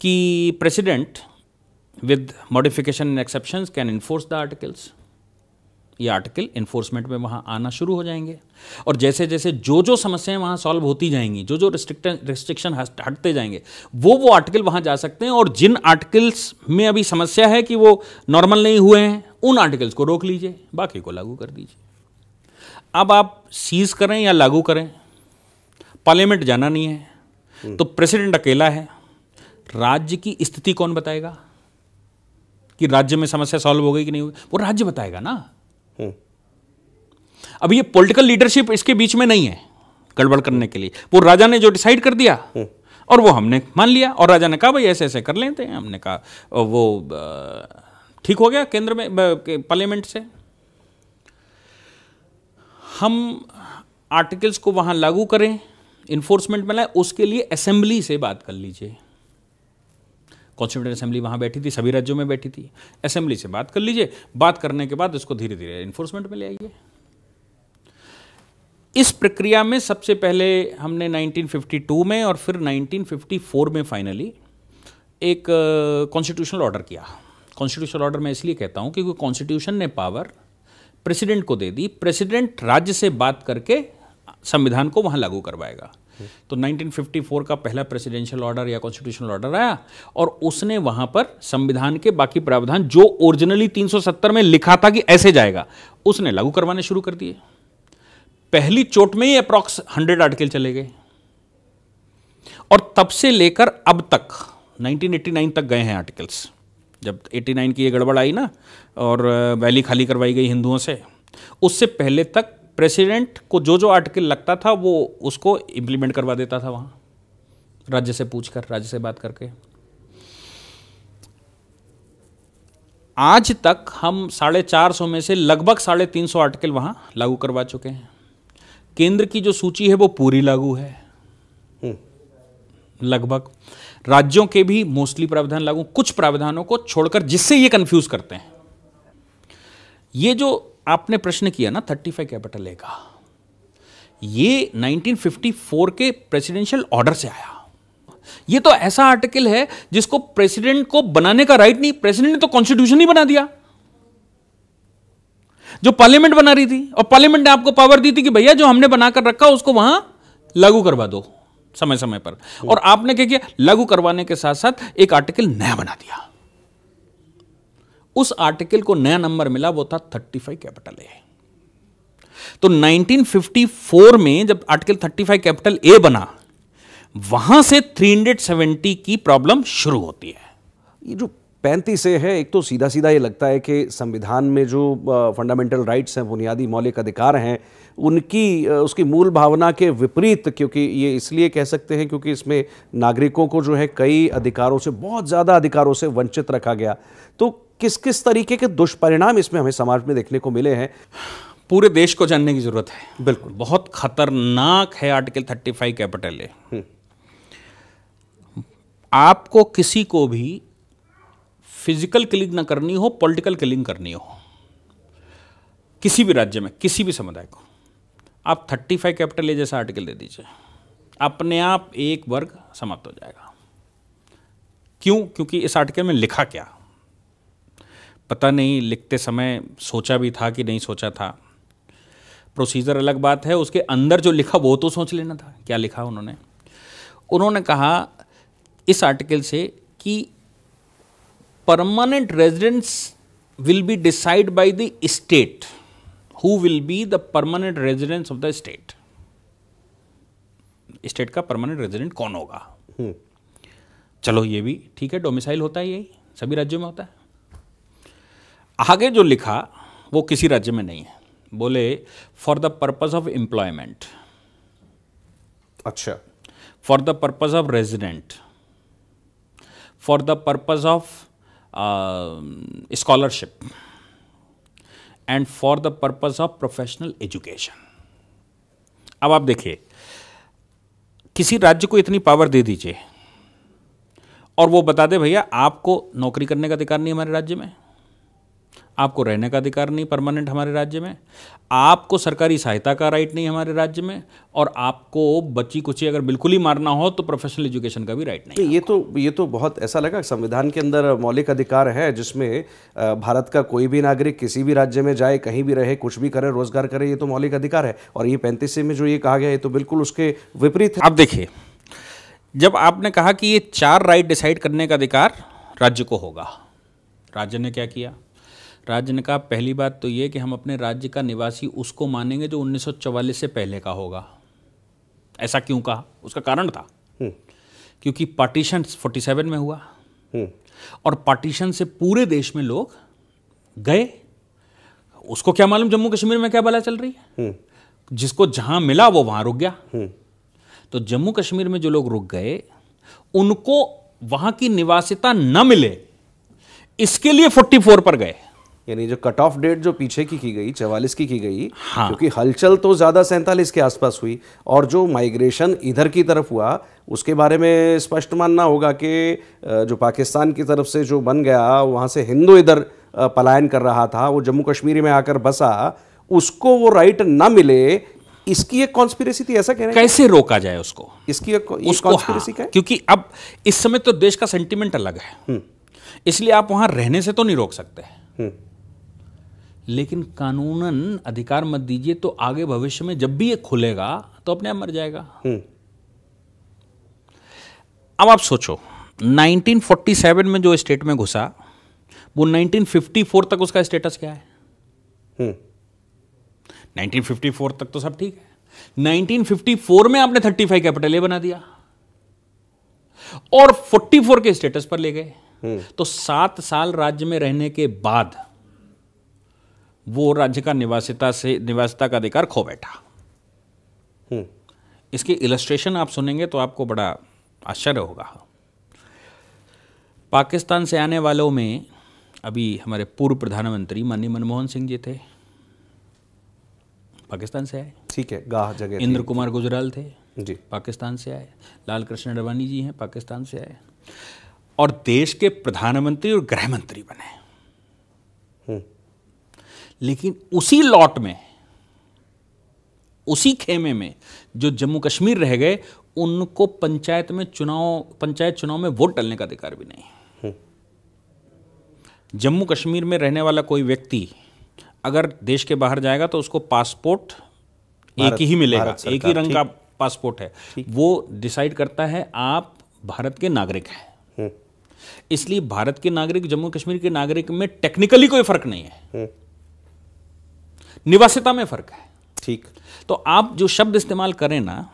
कि president with modification and exceptions can enforce the articles ये आर्टिकल इन्फोर्समेंट में वहाँ आना शुरू हो जाएंगे और जैसे जैसे जो जो समस्याएं वहाँ सॉल्व होती जाएंगी जो जो रिस्ट्रिक्शन हटते जाएंगे वो वो आर्टिकल वहाँ जा सकते हैं और जिन आर्टिकल्स में अभी समस्या है कि वो नॉर्मल नहीं हुए हैं उन आर्टिकल्स को रोक लीजिए बाकी को लागू कर दीजिए अब आप सीज करें या लागू करें पार्लियामेंट जाना नहीं है हम्म। तो प्रेसिडेंट अकेला है राज्य की स्थिति कौन बताएगा कि राज्य में समस्या सॉल्व हो गई कि नहीं होगी वो राज्य बताएगा ना अब ये पॉलिटिकल लीडरशिप इसके बीच में नहीं है गड़बड़ करने के लिए वो राजा ने जो डिसाइड कर दिया हम्म। और वो हमने मान लिया और राजा ने कहा भाई ऐसे ऐसे कर लेते हैं हमने कहा वो ठीक हो गया केंद्र में पार्लियामेंट से हम आर्टिकल्स को वहां लागू करें इन्फोर्समेंट में लाए उसके लिए असेंबली से बात कर लीजिए कॉन्स्टिट्यूंट असेंबली वहां बैठी थी सभी राज्यों में बैठी थी असेंबली से बात कर लीजिए बात करने के बाद उसको धीरे धीरे इन्फोर्समेंट में ले आइए इस प्रक्रिया में सबसे पहले हमने 1952 में और फिर 1954 में फाइनली एक कॉन्स्टिट्यूशनल ऑर्डर किया कॉन्स्टिट्यूशनल ऑर्डर मैं इसलिए कहता हूँ क्योंकि कॉन्स्टिट्यूशन ने पावर प्रेसिडेंट को दे दी प्रेसिडेंट राज्य से बात करके संविधान को वहाँ लागू करवाएगा तो 1954 का पहला प्रेसिडेंशियल ऑर्डर या कॉन्स्टिट्यूशनल ऑर्डर आया और उसने वहां पर संविधान के बाकी प्रावधान जो ओरिजिनली 370 में लिखा था कि ऐसे जाएगा उसने लागू करवाने शुरू कर दिए पहली चोट में ही अप्रॉक्स हंड्रेड आर्टिकल चले गए और तब से लेकर अब तक 1989 तक गए हैं आर्टिकल्स जब 89 की ये गड़बड़ आई ना और वैली खाली करवाई गई हिंदुओं से उससे पहले तक प्रेसिडेंट को जो जो आर्टिकल लगता था वो उसको इम्प्लीमेंट करवा देता था वहाँ राज्य से पूछकर राज्य से बात करके आज तक हम साढ़े चार सौ में से लगभग साढ़े तीन सौ आर्टिकल वहाँ लागू करवा चुके हैं केंद्र की जो सूची है वो पूरी लागू है हम्म। लगभग राज्यों के भी मोस्टली प्रावधान लागू कुछ प्रावधानों को छोड़कर जिससे ये कंफ्यूज करते हैं ये जो आपने प्रश्न किया ना थर्टी फाइव कैपिटल ए का ये 1954 के प्रेसिडेंशियल ऑर्डर से आया ये तो ऐसा आर्टिकल है जिसको प्रेसिडेंट को बनाने का राइट नहीं प्रेसिडेंट ने तो कॉन्स्टिट्यूशन ही बना दिया जो पार्लियामेंट बना रही थी और पार्लियामेंट ने आपको पावर दी थी कि भैया जो हमने बनाकर रखा उसको वहां लागू करवा दो समय समय पर और आपने क्या किया लागू करवाने के साथ साथ एक आर्टिकल नया बना दिया उस आर्टिकल को नया नंबर मिला वो था थर्टी फाइव कैपिटल ए तो 1954 में जब आर्टिकल 35 कैपिटल ए बना वहां से 370 की प्रॉब्लम शुरू होती है ये जो पैंतीस ए है एक तो सीधा सीधा ये लगता है कि संविधान में जो फंडामेंटल राइट्स हैं बुनियादी मौलिक अधिकार हैं उनकी उसकी मूल भावना के विपरीत क्योंकि ये इसलिए कह सकते हैं क्योंकि इसमें नागरिकों को जो है कई अधिकारों से बहुत ज़्यादा अधिकारों से वंचित रखा गया तो किस किस तरीके के दुष्परिणाम इसमें हमें समाज में देखने को मिले हैं पूरे देश को जानने की ज़रूरत है बिल्कुल बहुत खतरनाक है article thirty five capital A हम्म। आपको किसी को भी फिजिकल किलिंग ना करनी हो पॉलिटिकल किलिंग करनी हो किसी भी राज्य में किसी भी समुदाय को आप थर्टी फाइव कैपिटल ए जैसा आर्टिकल दे दीजिए अपने आप एक वर्ग समाप्त हो जाएगा क्यों क्योंकि इस आर्टिकल में लिखा क्या पता नहीं लिखते समय सोचा भी था कि नहीं सोचा था प्रोसीजर अलग बात है उसके अंदर जो लिखा वो तो सोच लेना था क्या लिखा उन्होंने उन्होंने कहा इस आर्टिकल से कि permanent residence will be decided by the state who will be the permanent residents of the state state का परमानेंट रेजिडेंट कौन होगा हम्म। चलो ये भी ठीक है डोमिसाइल होता है यही सभी राज्यों में होता है आगे जो लिखा वो किसी राज्य में नहीं है बोले for the purpose of employment अच्छा for the purpose of resident for the purpose of scholarship and for the purpose of professional education अब आप देखिए किसी राज्य को इतनी पावर दे दीजिए और वो बता दे भैया आपको नौकरी करने का अधिकार नहीं हमारे राज्य में आपको रहने का अधिकार नहीं परमानेंट हमारे राज्य में आपको सरकारी सहायता का राइट नहीं हमारे राज्य में और आपको बच्ची कुची अगर बिल्कुल ही मारना हो तो प्रोफेशनल एजुकेशन का भी राइट नहीं ये तो ये तो बहुत ऐसा लगा संविधान के अंदर मौलिक अधिकार है जिसमें भारत का कोई भी नागरिक किसी भी राज्य में जाए कहीं भी रहे कुछ भी करे रोजगार करे ये तो मौलिक अधिकार है और ये पैंतीस में जो ये कहा गया है तो बिल्कुल उसके विपरीत आप देखिए जब आपने कहा कि ये चार राइट डिसाइड करने का अधिकार राज्य को होगा राज्य ने क्या किया राज्य ने कहा पहली बात तो ये कि हम अपने राज्य का निवासी उसको मानेंगे जो 1944 से पहले का होगा ऐसा क्यों कहा उसका कारण था हम्म। क्योंकि पार्टीशन 47 में हुआ हम्म। और पार्टीशन से पूरे देश में लोग गए उसको क्या मालूम जम्मू कश्मीर में क्या बला चल रही है हम्म। जिसको जहां मिला वो वहां रुक गया तो जम्मू कश्मीर में जो लोग रुक गए उनको वहां की निवासिता न मिले इसके लिए 44 पर गए यानी जो कट ऑफ डेट जो पीछे की की गई चवालीस की की गई हाँ। क्योंकि हलचल तो ज़्यादा सैंतालीस के आसपास हुई और जो माइग्रेशन इधर की तरफ हुआ उसके बारे में स्पष्ट मानना होगा कि जो पाकिस्तान की तरफ से जो बन गया वहां से हिंदू इधर पलायन कर रहा था वो जम्मू कश्मीर में आकर बसा उसको वो राइट ना मिले इसकी एक कॉन्स्पिरेसी थी ऐसा कह रहे कैसे रोका जाए उसको इसकी एक उसको हाँ, कॉन्स्पिरेसी क्योंकि अब इस समय तो देश का सेंटिमेंट अलग है हम्म। इसलिए आप वहां रहने से तो नहीं रोक सकते हम्म। लेकिन कानूनन अधिकार मत दीजिए तो आगे भविष्य में जब भी ये खुलेगा तो अपने आप मर जाएगा हम्म। अब आप सोचो 1947 में जो स्टेट में घुसा वो 1954 तक उसका स्टेटस क्या है 1954 हम्म। तक तो सब ठीक है 1954 में आपने 35 कैपिटल ए बना दिया और 44 के स्टेटस पर ले गए हम्म। तो सात साल राज्य में रहने के बाद वो राज्य का निवासिता से निवासिता का अधिकार खो बैठा हम्म। इसकी इलस्ट्रेशन आप सुनेंगे तो आपको बड़ा आश्चर्य होगा पाकिस्तान से आने वालों में अभी हमारे पूर्व प्रधानमंत्री माननीय मनमोहन सिंह जी थे पाकिस्तान से आए ठीक है गाह जगह इंद्र कुमार गुजराल थे जी पाकिस्तान से आए लाल कृष्ण अडवाणी जी हैं पाकिस्तान से आए और देश के प्रधानमंत्री और गृह मंत्री बने लेकिन उसी लॉट में उसी खेमे में जो जम्मू कश्मीर रह गए उनको पंचायत में चुनाव पंचायत चुनाव में वोट डालने का अधिकार भी नहीं हम्म। जम्मू कश्मीर में रहने वाला कोई व्यक्ति अगर देश के बाहर जाएगा तो उसको पासपोर्ट एक ही मिलेगा एक ही रंग का पासपोर्ट है वो डिसाइड करता है आप भारत के नागरिक हैं हम्म। इसलिए भारत के नागरिक जम्मू कश्मीर के नागरिक में टेक्निकली कोई फर्क नहीं है हम्म। निवासिता में फर्क है ठीक तो आप जो शब्द इस्तेमाल करें ना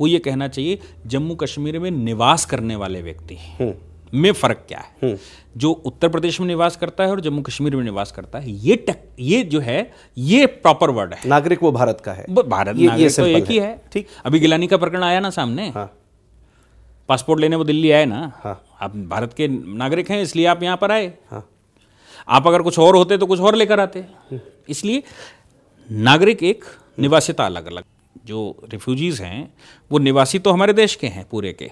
वो ये कहना चाहिए जम्मू कश्मीर में निवास करने वाले व्यक्ति हम्म। में फर्क क्या है हम्म। जो उत्तर प्रदेश में निवास करता है और जम्मू कश्मीर में निवास करता है ये टक, ये जो है ये प्रॉपर वर्ड है नागरिक वो भारत का है भारत ये, ये तो एक ही है ठीक अभी गिलानी का प्रकरण आया ना सामने हाँ। पासपोर्ट लेने वो दिल्ली आए ना हाँ। आप भारत के नागरिक हैं इसलिए आप यहां पर आए हाँ। आप अगर कुछ और होते तो कुछ और लेकर आते हम्म। इसलिए नागरिक एक निवासिता अलग अलग जो रिफ्यूजीज़ हैं वो निवासी तो हमारे देश के हैं पूरे के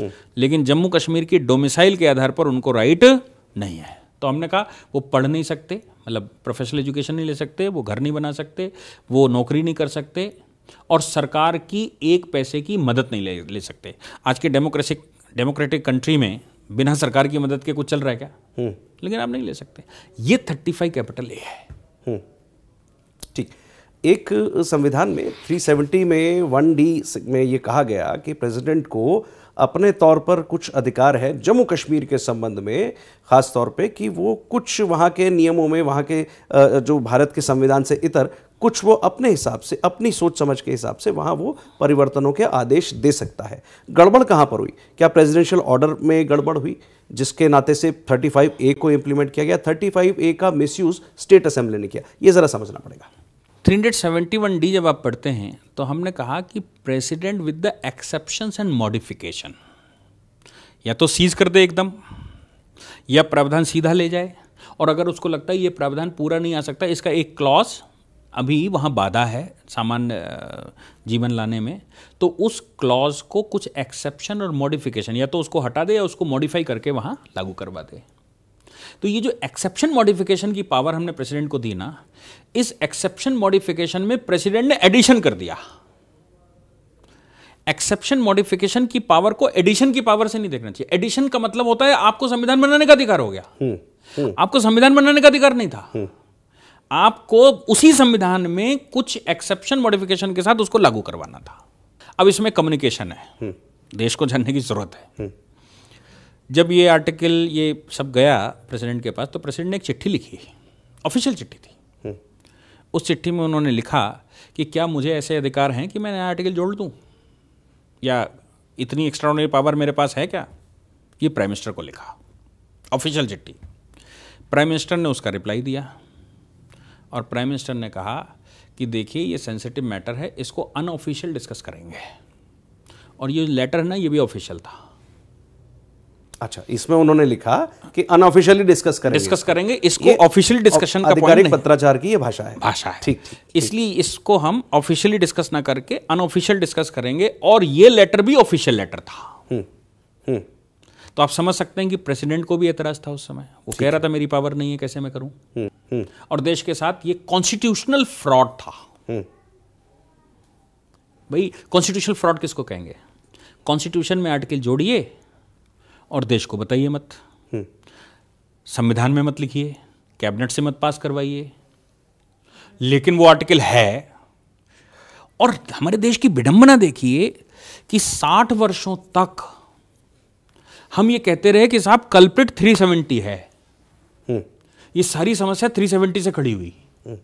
हम्म। लेकिन जम्मू कश्मीर की डोमिसाइल के आधार पर उनको राइट नहीं है तो हमने कहा वो पढ़ नहीं सकते मतलब प्रोफेशनल एजुकेशन नहीं ले सकते वो घर नहीं बना सकते वो नौकरी नहीं कर सकते और सरकार की एक पैसे की मदद नहीं ले ले सकते आज के डेमोक्रेसिक डेमोक्रेटिक कंट्री में बिना सरकार की मदद के कुछ चल रहा है क्या हम्म। लेकिन आप नहीं ले सकते ये थर्टी फाइव कैपिटल ए है हम्म। ठीक एक संविधान में 370 में वन डी में ये कहा गया कि प्रेसिडेंट को अपने तौर पर कुछ अधिकार है जम्मू कश्मीर के संबंध में ख़ास तौर पे कि वो कुछ वहाँ के नियमों में वहाँ के जो भारत के संविधान से इतर कुछ वो अपने हिसाब से अपनी सोच समझ के हिसाब से वहाँ वो परिवर्तनों के आदेश दे सकता है गड़बड़ कहाँ पर हुई क्या प्रेसिडेंशियल ऑर्डर में गड़बड़ हुई जिसके नाते से 35 ए को इम्प्लीमेंट किया गया 35 ए का मिसयूज स्टेट असेंबली ने किया ये ज़रा समझना पड़ेगा 371 डी जब आप पढ़ते हैं तो हमने कहा कि president with the exceptions and modification या तो सीज कर दे एकदम या प्रावधान सीधा ले जाए और अगर उसको लगता है ये प्रावधान पूरा नहीं आ सकता इसका एक क्लॉज अभी वहाँ बाधा है सामान्य जीवन लाने में तो उस क्लॉज को कुछ एक्सेप्शन और मॉडिफिकेशन या तो उसको हटा दे या उसको मॉडिफाई करके वहाँ लागू करवा दे तो ये जो एक्सेप्शन मॉडिफिकेशन की पावर हमने प्रेसिडेंट को दी ना इस एक्सेप्शन मॉडिफिकेशन में प्रेसिडेंट ने एडिशन कर दिया एक्सेप्शन मॉडिफिकेशन की पावर को एडिशन की पावर से नहीं देखना चाहिए एडिशन का मतलब होता है आपको संविधान बनाने का अधिकार हो गया हुँ, हम्म, हुँ. हम्म। आपको संविधान बनाने का अधिकार नहीं था हुँ. हम्म। आपको उसी संविधान में कुछ एक्सेप्शन मॉडिफिकेशन के साथ उसको लागू करवाना था अब इसमें कम्युनिकेशन है हम्म। देश को जानने की जरूरत है हम्म। जब ये आर्टिकल ये सब गया प्रेसिडेंट के पास तो प्रेसिडेंट ने एक चिट्ठी लिखी ऑफिशियल चिट्ठी थी हम्म। उस चिट्ठी में उन्होंने लिखा कि क्या मुझे ऐसे अधिकार हैं कि मैं नया आर्टिकल जोड़ दूं या इतनी एक्स्ट्राऑर्डनरी पावर मेरे पास है क्या ये प्राइम मिनिस्टर को लिखा ऑफिशियल चिट्ठी प्राइम मिनिस्टर ने उसका रिप्लाई दिया और प्राइम मिनिस्टर ने कहा कि देखिए ये सेंसिटिव मैटर है इसको अनऑफिशियल डिस्कस करेंगे और ये लेटर है ना ये भी ऑफिशियल था अच्छा इसमें उन्होंने लिखा कि अनऑफिशियली डिस्कस करेंगे डिस्कस करेंगे इसको ऑफिशियल डिस्कशन का नहीं पत्राचार की ये भाषा है भाषा है ठीक इसलिए इसको हम ऑफिशियली डिस्कस ना करके अनऑफिशियल डिस्कस करेंगे और ये लेटर भी ऑफिशियल लेटर था हुँ, हम्म, हुँ. हम्म। तो आप समझ सकते हैं कि प्रेसिडेंट को भी एतराज था उस समय वो कह रहा था मेरी पावर नहीं है कैसे मैं करूं हम्म, हम्म। और देश के साथ ये कॉन्स्टिट्यूशनल फ्रॉड था हम्म। भाई कॉन्स्टिट्यूशनल फ्रॉड किसको कहेंगे कॉन्स्टिट्यूशन में आर्टिकल जोड़िए और देश को बताइए मत संविधान में मत लिखिए कैबिनेट से मत पास करवाइए लेकिन वो आर्टिकल है और हमारे देश की विडंबना देखिए कि 60 वर्षों तक हम ये कहते रहे कि साहब कल्प्रिट 370 है हम्म। ये सारी समस्या 370 से खड़ी हुई हम्म।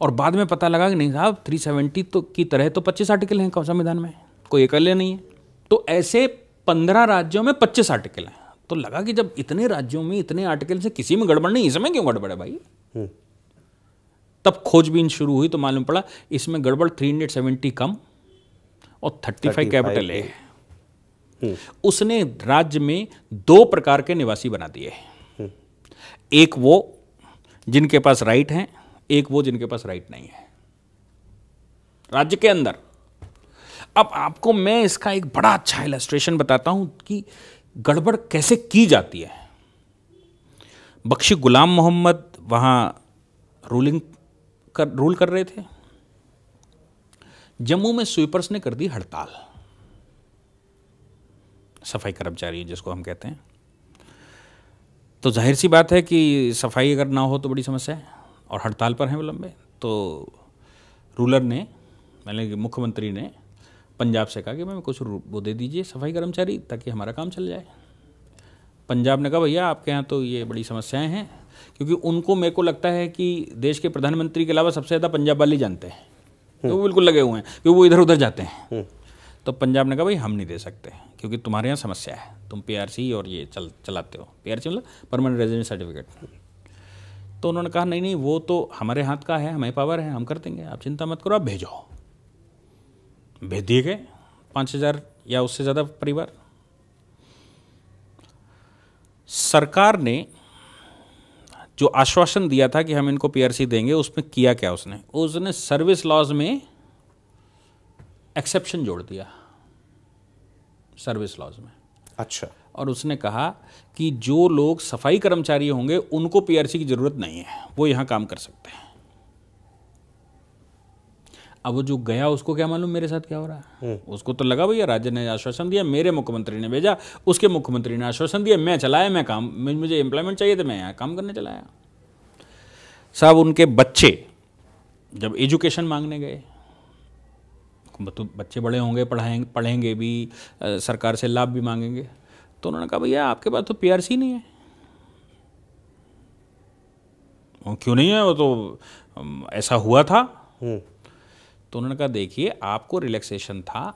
और बाद में पता लगा कि नहीं साहब 370 तो की तरह तो 25 आर्टिकल हैं संविधान में कोई अकल्य नहीं है तो ऐसे 15 राज्यों में 25 आर्टिकल हैं तो लगा कि जब इतने राज्यों में इतने आर्टिकल से किसी में गड़बड़ नहीं इसमें क्यों गड़बड़ है भाई हम्म। तब खोजबीन शुरू हुई तो मालूम पड़ा इसमें गड़बड़ 370 कम और 35 कैपिटल है उसने राज्य में दो प्रकार के निवासी बना दिए हैं एक वो जिनके पास राइट हैं एक वो जिनके पास राइट नहीं है राज्य के अंदर अब आपको मैं इसका एक बड़ा अच्छा इलस्ट्रेशन बताता हूं कि गड़बड़ कैसे की जाती है बख्शी गुलाम मोहम्मद वहां रूलिंग कर रूल कर रहे थे जम्मू में स्वीपर्स ने कर दी हड़ताल सफाई कर्मचारी जिसको हम कहते हैं तो जाहिर सी बात है कि सफाई अगर ना हो तो बड़ी समस्या है और हड़ताल पर हैं वो लंबे तो रूलर ने मैंने मुख्यमंत्री ने पंजाब से कहा कि मैम कुछ वो दे दीजिए सफाई कर्मचारी ताकि हमारा काम चल जाए पंजाब ने कहा भैया आपके यहाँ तो ये बड़ी समस्याएं हैं क्योंकि उनको मेरे को लगता है कि देश के प्रधानमंत्री के अलावा सबसे ज़्यादा पंजाब वाले जानते हैं तो वो बिल्कुल लगे हुए हैं क्योंकि वो इधर उधर जाते हैं हम्म। तो पंजाब ने कहा भाई हम नहीं दे सकते क्योंकि तुम्हारे यहाँ समस्या है तुम पीआरसी और ये चल चलाते हो पीआरसी मतलब परमानेंट रेजिडेंट सर्टिफिकेट तो उन्होंने कहा नहीं नहीं वो तो हमारे हाथ का है हमें पावर है हम कर देंगे आप चिंता मत करो आप भेजो भेज दिए गए पाँच हज़ार या उससे ज़्यादा परिवार सरकार ने जो आश्वासन दिया था कि हम इनको पीआरसी देंगे उसमें किया क्या उसने उसने सर्विस लॉज में एक्सेप्शन जोड़ दिया सर्विस लॉज में अच्छा और उसने कहा कि जो लोग सफाई कर्मचारी होंगे उनको पीआरसी की ज़रूरत नहीं है वो यहां काम कर सकते हैं अब वो जो गया उसको क्या मालूम मेरे साथ क्या हो रहा है हम्म। उसको तो लगा भैया राज्य ने आश्वासन दिया मेरे मुख्यमंत्री ने भेजा उसके मुख्यमंत्री ने आश्वासन दिया मैं चलाया मैं काम मुझे एम्प्लॉयमेंट चाहिए तो मैं यहाँ काम करने चलाया साहब उनके बच्चे जब एजुकेशन मांगने गए बच्चे बड़े होंगे पढ़ाएंगे पढ़ेंगे भी सरकार से लाभ भी मांगेंगे तो उन्होंने कहा भैया आपके पास तो पीआरसी नहीं है क्यों नहीं है वो तो ऐसा हुआ था हम्म। तो उन्होंने कहा देखिए आपको रिलैक्सेशन था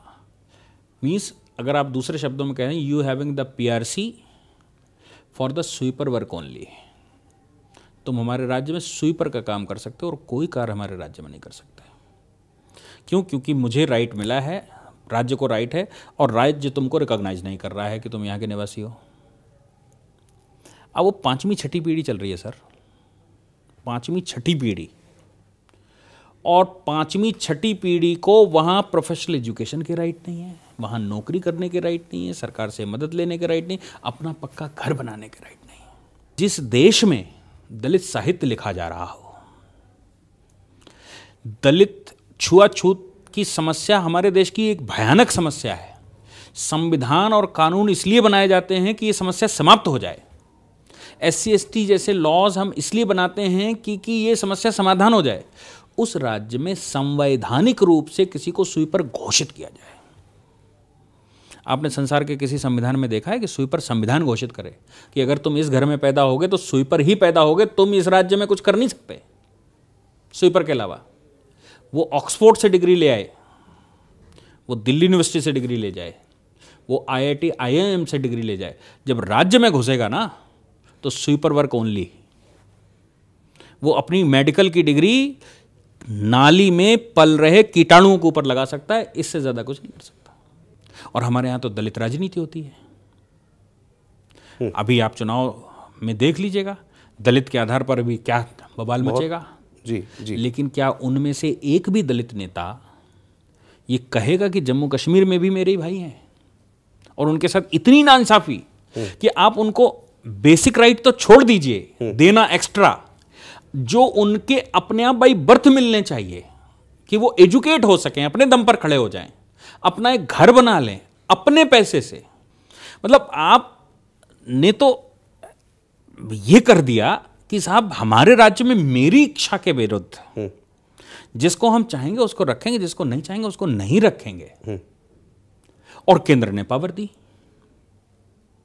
मीन्स अगर आप दूसरे शब्दों में कहें you having the P R C for the sweeper work only तुम हमारे राज्य में स्वीपर का काम कर सकते हो और कोई कार्य हमारे राज्य में नहीं कर सकते क्यों क्योंकि मुझे राइट मिला है राज्य को राइट है और राज्य तुमको रिकॉग्नाइज नहीं कर रहा है कि तुम यहाँ के निवासी हो अब वो पाँचवीं छठी पीढ़ी चल रही है सर पाँचवीं छठी पीढ़ी और पाँचवीं छठी पीढ़ी को वहाँ प्रोफेशनल एजुकेशन के राइट नहीं है वहाँ नौकरी करने के राइट नहीं है सरकार से मदद लेने के राइट नहीं अपना पक्का घर बनाने के राइट नहीं जिस देश में दलित साहित्य लिखा जा रहा हो दलित छुआछूत की समस्या हमारे देश की एक भयानक समस्या है संविधान और कानून इसलिए बनाए जाते हैं कि ये समस्या समाप्त हो जाए एस सी जैसे लॉज हम इसलिए बनाते हैं कि कि ये समस्या समाधान हो जाए उस राज्य में संवैधानिक रूप से किसी को सुई पर घोषित किया जाए आपने संसार के किसी संविधान में देखा है कि सुई पर संविधान घोषित करे कि अगर तुम इस घर में पैदा होगे तो सुई पर ही पैदा होगे तुम इस राज्य में कुछ कर नहीं सकते सुई पर के अलावा वो ऑक्सफोर्ड से डिग्री ले आए वो दिल्ली यूनिवर्सिटी से डिग्री ले जाए वो आईआईटी आईआईएम से डिग्री ले जाए जब राज्य में घुसेगा ना तो स्वीपर वर्क ओनली वो अपनी मेडिकल की डिग्री नाली में पल रहे कीटाणुओं के ऊपर लगा सकता है इससे ज़्यादा कुछ नहीं कर सकता और हमारे यहां तो दलित राजनीति होती है हम्म। अभी आप चुनाव में देख लीजिएगा दलित के आधार पर भी क्या बवाल मचेगा जी जी लेकिन क्या उनमें से एक भी दलित नेता ये कहेगा कि जम्मू कश्मीर में भी मेरे ही भाई हैं और उनके साथ इतनी नाइंसाफी हम्म। कि आप उनको बेसिक राइट तो छोड़ दीजिए हम्म। देना एक्स्ट्रा जो उनके अपने आप बाई बर्थ मिलने चाहिए कि वो एजुकेट हो सकें अपने दम पर खड़े हो जाएं अपना एक घर बना लें अपने पैसे से मतलब आप ने तो ये कर दिया कि साहब हमारे राज्य में मेरी इच्छा के विरुद्ध हम्म। जिसको हम चाहेंगे उसको रखेंगे जिसको नहीं चाहेंगे उसको नहीं रखेंगे हम्म। और केंद्र ने पावर दी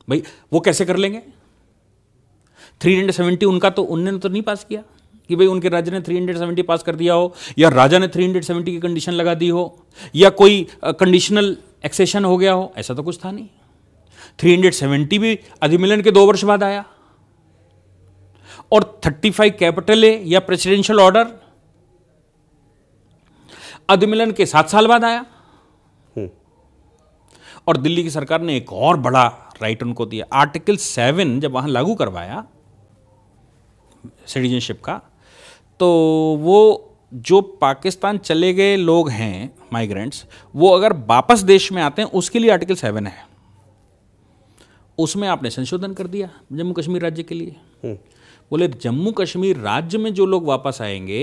भाई वो कैसे कर लेंगे थ्री हंड्रेड सेवेंटी उनका तो उनने तो नहीं पास किया कि भाई उनके राज्य ने थ्री हंड्रेड सेवेंटी पास कर दिया हो या राजा ने थ्री हंड्रेड सेवेंटी की कंडीशन लगा दी हो या कोई कंडीशनल एक्सेशन हो गया हो ऐसा तो कुछ था नहीं थ्री हंड्रेड सेवेंटी भी अधिमिलन के दो वर्ष बाद आया और 35 कैपिटल ए या प्रेसिडेंशियल ऑर्डर अधिमिलन के सात साल बाद आया हम्म। और दिल्ली की सरकार ने एक और बड़ा राइट उनको दिया आर्टिकल सेवन जब वहां लागू करवाया सिटीजनशिप का तो वो जो पाकिस्तान चले गए लोग हैं माइग्रेंट्स वो अगर वापस देश में आते हैं उसके लिए आर्टिकल सेवन है उसमें आपने संशोधन कर दिया जम्मू कश्मीर राज्य के लिए हम्म। बोले जम्मू कश्मीर राज्य में जो लोग वापस आएंगे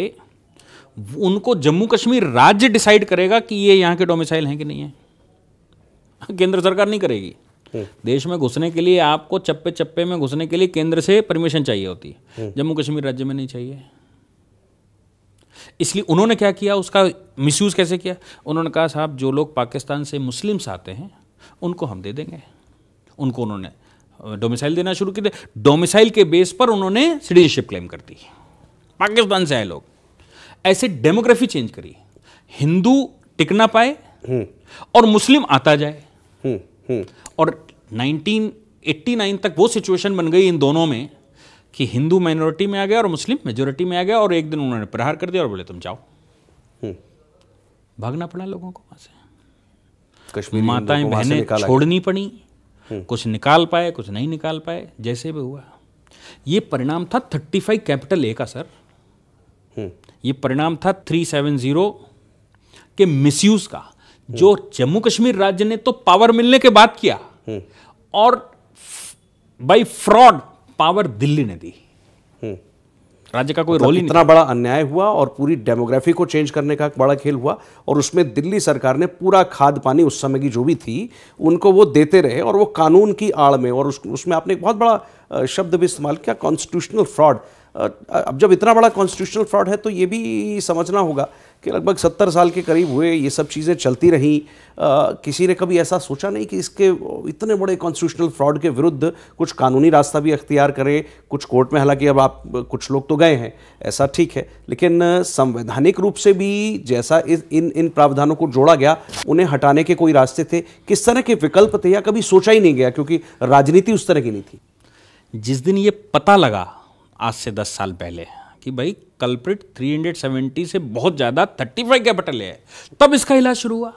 उनको जम्मू कश्मीर राज्य डिसाइड करेगा कि ये यहाँ के डोमिसाइल हैं कि नहीं है केंद्र सरकार नहीं करेगी हम्म। देश में घुसने के लिए आपको चप्पे चप्पे में घुसने के लिए केंद्र से परमिशन चाहिए होती है हम्म। जम्मू कश्मीर राज्य में नहीं चाहिए इसलिए उन्होंने क्या किया उसका मिसयूज कैसे किया उन्होंने कहा साहब जो लोग पाकिस्तान से मुस्लिम्स आते हैं उनको हम दे देंगे उनको उन्होंने डोमिसाइल देना शुरू किया डोमिसाइल के बेस पर उन्होंने सिटीजनशिप क्लेम कर दी पाकिस्तान से आए लोग ऐसे डेमोग्राफी चेंज करी हिंदू टिक ना पाए हम्म। और मुस्लिम आता जाए हम्म, हम्म। और 1989 तक वो सिचुएशन बन गई इन दोनों में कि हिंदू माइनॉरिटी में आ गया और मुस्लिम मेजोरिटी में आ गया और एक दिन उन्होंने प्रहार कर दिया और बोले तुम जाओ भागना पड़ा लोगों को वहां से माताएं बहनें छोड़नी पड़ी हम्म। कुछ निकाल पाए कुछ नहीं निकाल पाए जैसे भी हुआ ये परिणाम था थर्टी फाइव कैपिटल ए का सर हम्म। ये परिणाम था थ्री सेवन जीरो के मिसयूज का हम्म। जो जम्मू कश्मीर राज्य ने तो पावर मिलने के बाद किया और बाई फ्रॉड पावर दिल्ली ने दी राज्य का कोई रोल मतलब ही इतना बड़ा अन्याय हुआ और पूरी डेमोग्राफी को चेंज करने का बड़ा खेल हुआ और उसमें दिल्ली सरकार ने पूरा खाद पानी उस समय की जो भी थी उनको वो देते रहे और वो कानून की आड़ में और उस, उसमें आपने एक बहुत बड़ा शब्द भी इस्तेमाल किया कॉन्स्टिट्यूशनल फ्रॉड अब जब इतना बड़ा कॉन्स्टिट्यूशनल फ्रॉड है तो ये भी समझना होगा कि लगभग सत्तर साल के करीब हुए ये सब चीज़ें चलती रहीं किसी ने कभी ऐसा सोचा नहीं कि इसके इतने बड़े कॉन्स्टिट्यूशनल फ्रॉड के विरुद्ध कुछ कानूनी रास्ता भी अख्तियार करें कुछ कोर्ट में हालांकि अब आप कुछ लोग तो गए हैं ऐसा ठीक है लेकिन संवैधानिक रूप से भी जैसा इस, इन इन प्रावधानों को जोड़ा गया उन्हें हटाने के कोई रास्ते थे किस तरह के विकल्प थे या कभी सोचा ही नहीं गया क्योंकि राजनीति उस तरह की नहीं थी जिस दिन ये पता लगा आज से दस साल पहले कि भाई कल्प्रिट 370 से बहुत ज्यादा 35 कैपिटल है तब इसका इलाज शुरू हुआ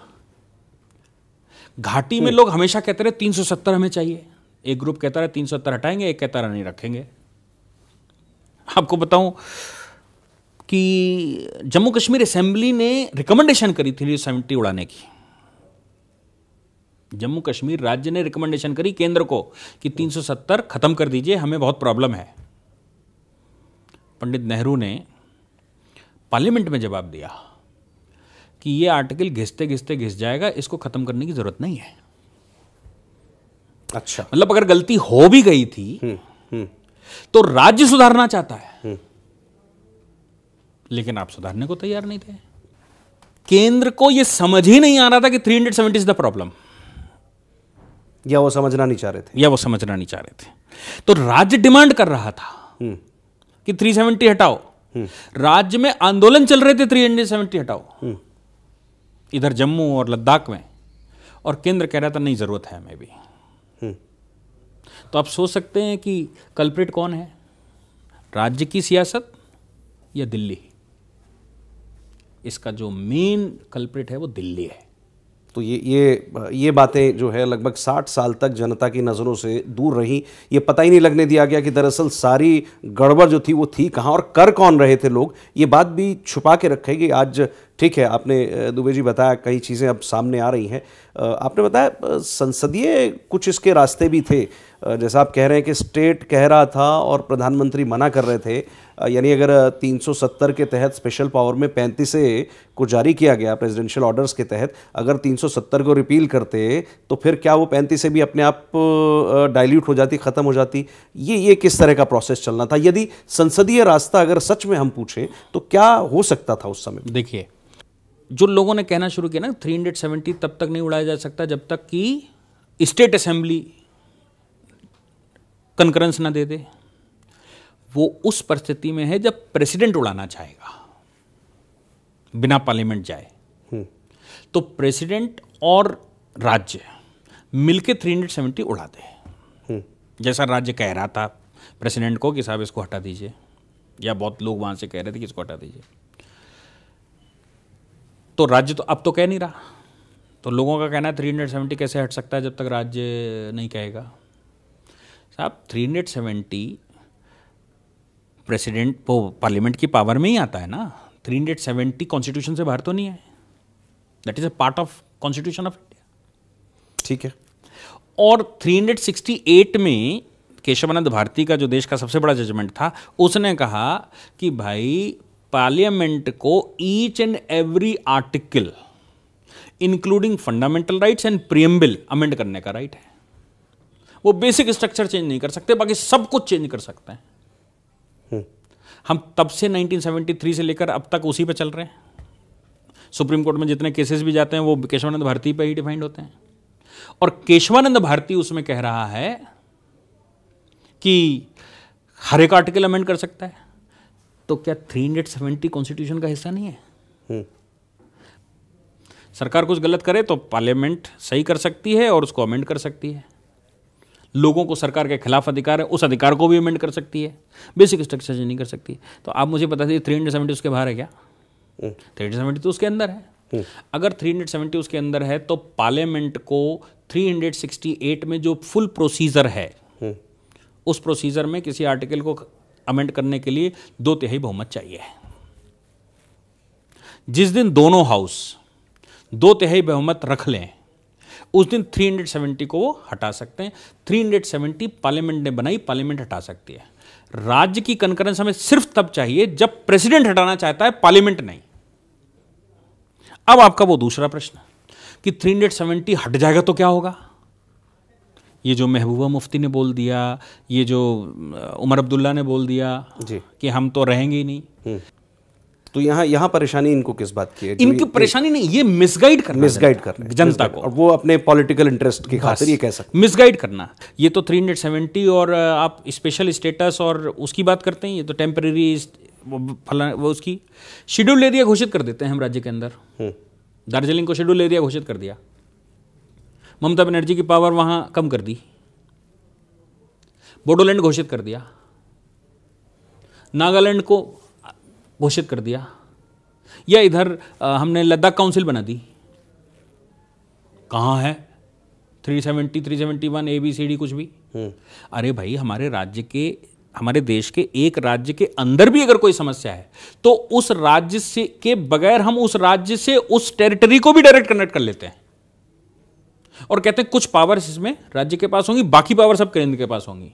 घाटी में हम्म। लोग हमेशा कहते रहे 370 हमें चाहिए एक ग्रुप कहता रहा 370 हटाएंगे एक कहता रहा नहीं रखेंगे आपको बताऊं कि जम्मू कश्मीर असेंबली ने रिकमेंडेशन करी थ्री सेवेंटी उड़ाने की जम्मू कश्मीर राज्य ने रिकमेंडेशन करी केंद्र को कि 370 खत्म कर दीजिए हमें बहुत प्रॉब्लम है पंडित नेहरू ने पार्लियामेंट में जवाब दिया कि ये आर्टिकल घिसते घिसते घिस जाएगा इसको ख़त्म करने की ज़रूरत नहीं है अच्छा मतलब अगर गलती हो भी गई थी हम्म, हम्म। तो राज्य सुधारना चाहता है हम्म। लेकिन आप सुधारने को तैयार नहीं थे केंद्र को यह समझ ही नहीं आ रहा था कि three hundred seventy is the problem या वो समझना नहीं चाह रहे थे या वो समझना नहीं चाह रहे थे तो राज्य डिमांड कर रहा था कि 370 हटाओ राज्य में आंदोलन चल रहे थे थ्री हंड्रेड सेवेंटी हटाओ हम्म। इधर जम्मू और लद्दाख में और केंद्र कह रहा था नहीं जरूरत है हमें भी हम्म। तो आप सोच सकते हैं कि कल्प्रिट कौन है राज्य की सियासत या दिल्ली इसका जो मेन कल्प्रिट है वो दिल्ली है तो ये ये ये बातें जो है लगभग 60 साल तक जनता की नज़रों से दूर रहीं ये पता ही नहीं लगने दिया गया कि दरअसल सारी गड़बड़ जो थी वो थी कहाँ और कर कौन रहे थे लोग ये बात भी छुपा के रखेगी आज ठीक है आपने दुबे जी बताया कई चीज़ें अब सामने आ रही हैं आपने बताया संसदीय कुछ इसके रास्ते भी थे जैसा आप कह रहे हैं कि स्टेट कह रहा था और प्रधानमंत्री मना कर रहे थे यानी अगर 370 के तहत स्पेशल पावर में पैंतीस को जारी किया गया प्रेसिडेंशियल ऑर्डर्स के तहत अगर 370 को रिपील करते तो फिर क्या वो पैंतीस भी अपने आप डाइल्यूट हो जाती ख़त्म हो जाती ये ये किस तरह का प्रोसेस चलना था यदि संसदीय रास्ता अगर सच में हम पूछें तो क्या हो सकता था उस समय देखिए जो लोगों ने कहना शुरू किया ना थ्री हंड्रेड सेवेंटी तब तक नहीं उड़ाया जा सकता जब तक कि स्टेट असेंबली कंकरेंस ना दे दे वो उस परिस्थिति में है जब प्रेसिडेंट उड़ाना चाहेगा बिना पार्लियामेंट जाए हम्म। तो प्रेसिडेंट और राज्य मिलके 370 उड़ा दे हम्म। जैसा राज्य कह रहा था प्रेसिडेंट को कि साहब इसको हटा दीजिए या बहुत लोग वहां से कह रहे थे कि इसको हटा दीजिए तो राज्य तो अब तो कह नहीं रहा तो लोगों का कहना है थ्री हंड्रेड सेवेंटी कैसे हट सकता है जब तक राज्य नहीं कहेगा साहब थ्री हंड्रेड सेवेंटी प्रेसिडेंट वो पार्लियामेंट की पावर में ही आता है ना थ्री हंड्रेड सेवेंटी कॉन्स्टिट्यूशन से बाहर तो नहीं है that is a part of constitution of India ठीक है और थ्री हंड्रेड सिक्सटी एट में केशवानंद भारती का जो देश का सबसे बड़ा जजमेंट था उसने कहा कि भाई पार्लियामेंट को each and every article including fundamental rights and preamble amend करने का राइट है वो बेसिक स्ट्रक्चर चेंज नहीं कर सकते बाकी सब कुछ चेंज कर सकते हैं हम तब से 1973 से लेकर अब तक उसी पे चल रहे हैं सुप्रीम कोर्ट में जितने केसेस भी जाते हैं वो केशवानंद भारती पे ही डिफाइंड होते हैं और केशवानंद भारती उसमें कह रहा है कि हर एक आर्टिकल अमेंड कर सकता है तो क्या 370 कॉन्स्टिट्यूशन का हिस्सा नहीं है हम्म। सरकार कुछ गलत करे तो पार्लियामेंट सही कर सकती है और उसको अमेंड कर सकती है लोगों को सरकार के खिलाफ अधिकार है उस अधिकार को भी अमेंड कर सकती है बेसिक स्ट्रक्चर नहीं कर सकती तो आप मुझे बता दीजिए थ्री हंड्रेड सेवेंटी उसके बाहर है क्या थ्री हंड्रेड सेवेंटी तो उसके अंदर है हम्म। अगर थ्री हंड्रेड सेवेंटी उसके अंदर है तो पार्लियामेंट को थ्री हंड्रेड सिक्सटी एट में जो फुल प्रोसीजर है हम्म। उस प्रोसीजर में किसी आर्टिकल को अमेंड करने के लिए दो तिहाई बहुमत चाहिए जिस दिन दोनों हाउस दो तिहाई बहुमत रख लें उस दिन 370 को वो हटा सकते हैं 370 पार्लियामेंट ने बनाई पार्लियामेंट हटा सकती है राज्य की कनकरेंस हमें सिर्फ तब चाहिए जब प्रेसिडेंट हटाना चाहता है पार्लियामेंट नहीं अब आपका वो दूसरा प्रश्न कि 370 हट जाएगा तो क्या होगा ये जो महबूबा मुफ्ती ने बोल दिया ये जो उमर अब्दुल्ला ने बोल दिया कि हम तो रहेंगे ही नहीं हम्म। तो यहाँ यहाँ परेशानी इनको किस बात की है इनकी परेशानी नहीं ये मिसगाइड करना मिसगाइड कर जनता को और वो अपने पॉलिटिकल इंटरेस्ट की खातिर ये कह सकते मिसगाइड करना ये तो 370 और आप स्पेशल स्टेटस और उसकी बात करते हैं ये तो टेम्परेरी फला वो उसकी शेड्यूल एरिया घोषित कर देते हैं हम राज्य के अंदर हम्म। दार्जिलिंग को शेड्यूल एरिया घोषित कर दिया ममता बनर्जी की पावर वहां कम कर दी बोडोलैंड घोषित कर दिया नागालैंड को घोषित कर दिया या इधर हमने लद्दाख काउंसिल बना दी कहाँ है 370, 371 ए बी सी डी कुछ भी हम्म। अरे भाई हमारे राज्य के हमारे देश के एक राज्य के अंदर भी अगर कोई समस्या है तो उस राज्य से के बगैर हम उस राज्य से उस टेरिटरी को भी डायरेक्ट कनेक्ट कर लेते हैं और कहते हैं कुछ पावर्स इसमें राज्य के पास होंगी बाकी पावर सब केंद्र के पास होंगी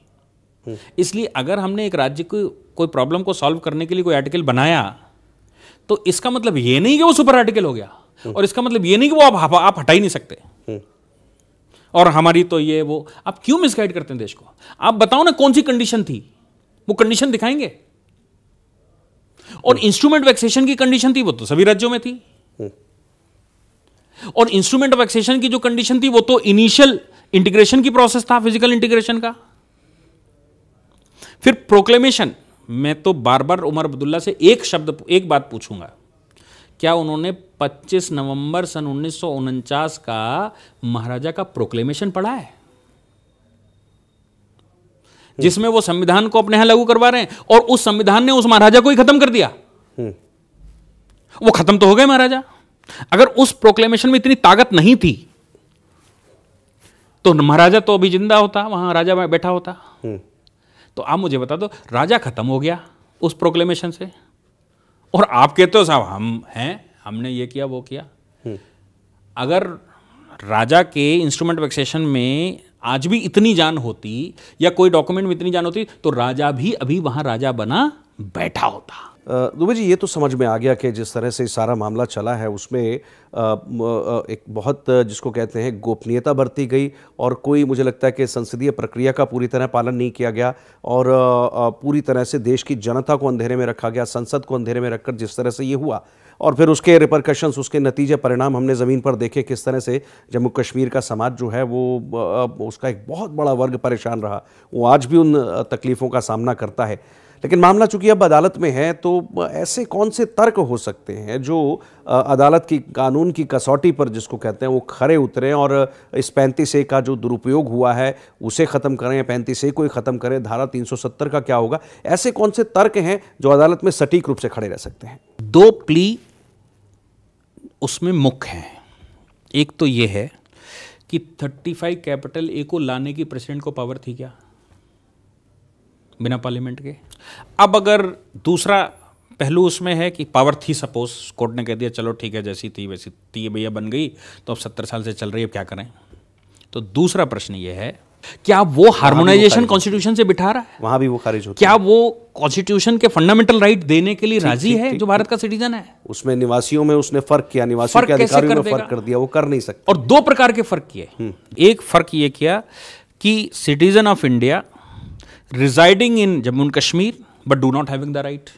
हम्म। इसलिए अगर हमने एक राज्य को कोई प्रॉब्लम को सॉल्व करने के लिए कोई आर्टिकल बनाया तो इसका मतलब ये नहीं कि वो सुपर आर्टिकल हो गया हम्म। और इसका मतलब ये नहीं कि वो आप आप हटा ही नहीं सकते हम्म। और हमारी तो ये वो आप क्यों मिसगाइड करते हैं देश को आप बताओ ना कौन सी कंडीशन थी वो कंडीशन दिखाएंगे और इंस्ट्रूमेंट वैक्सेशन की कंडीशन थी वो तो सभी राज्यों में थी और इंस्ट्रूमेंट ऑफ एक्सेशन की जो कंडीशन थी वो तो इनिशियल इंटीग्रेशन की प्रोसेस था फिजिकल इंटीग्रेशन का फिर प्रोक्लेमेशन मैं तो बार बार उमर अब्दुल्ला से एक शब्द एक बात पूछूंगा क्या उन्होंने 25 नवंबर सन उन्नीस का महाराजा का प्रोक्लेमेशन पढ़ा है हम्म। जिसमें वो संविधान को अपने यहां लागू करवा रहे हैं और उस संविधान ने उस महाराजा को ही खत्म कर दिया हम्म। वो खत्म तो हो गए महाराजा अगर उस प्रोक्लेमेशन में इतनी ताकत नहीं थी तो महाराजा तो अभी जिंदा होता वहां राजा बैठा होता हम्म। तो आप मुझे बता दो राजा खत्म हो गया उस प्रोक्लेमेशन से और आप कहते हो तो साहब हम हैं हमने ये किया वो किया हम्म। अगर राजा के इंस्ट्रूमेंट वैक्सेशन में आज भी इतनी जान होती या कोई डॉक्यूमेंट में इतनी जान होती तो राजा भी अभी वहां राजा बना बैठा होता दुबे जी ये तो समझ में आ गया कि जिस तरह से सारा मामला चला है उसमें एक बहुत जिसको कहते हैं गोपनीयता बरती गई और कोई मुझे लगता है कि संसदीय प्रक्रिया का पूरी तरह पालन नहीं किया गया और पूरी तरह से देश की जनता को अंधेरे में रखा गया संसद को अंधेरे में रखकर जिस तरह से ये हुआ और फिर उसके रिपरकशंस उसके नतीजे परिणाम हमने ज़मीन पर देखे किस तरह से जम्मू कश्मीर का समाज जो है वो उसका एक बहुत बड़ा वर्ग परेशान रहा वो आज भी उन तकलीफ़ों का सामना करता है लेकिन मामला चूंकि अब अदालत में है तो ऐसे कौन से तर्क हो सकते हैं जो अदालत की कानून की कसौटी पर जिसको कहते हैं वो खरे उतरें और इस पैंतीस ए का जो दुरुपयोग हुआ है उसे ख़त्म करें या पैंतीस ए को ही ख़त्म करें धारा 370 का क्या होगा ऐसे कौन से तर्क हैं जो अदालत में सटीक रूप से खड़े रह सकते हैं दो प्ली उसमें मुख्य हैं एक तो ये है कि 35 कैपिटल ए को लाने की प्रेसिडेंट को पावर थी क्या बिना पार्लियामेंट के अब अगर दूसरा पहलू उसमें है कि पावर थी सपोज कोर्ट ने कह दिया चलो ठीक है जैसी थी वैसी थी भैया बन गई तो अब सत्तर साल से चल रही है क्या करें तो दूसरा प्रश्न ये है क्या वो हार्मोनाइजेशन कॉन्स्टिट्यूशन से बिठा रहा है वहां भी वो खारिज होता क्या वो कॉन्स्टिट्यूशन के फंडामेंटल राइट देने के लिए राजी है जो भारत का सिटीजन है उसमें निवासियों में उसने फर्क किया निवासियों के अधिकारियों में फर्क कर दिया वो कर नहीं सकता और दो प्रकार के फर्क किए हम्म। एक फर्क ये किया कि citizen of India residing in Jammu and Kashmir but do not having the right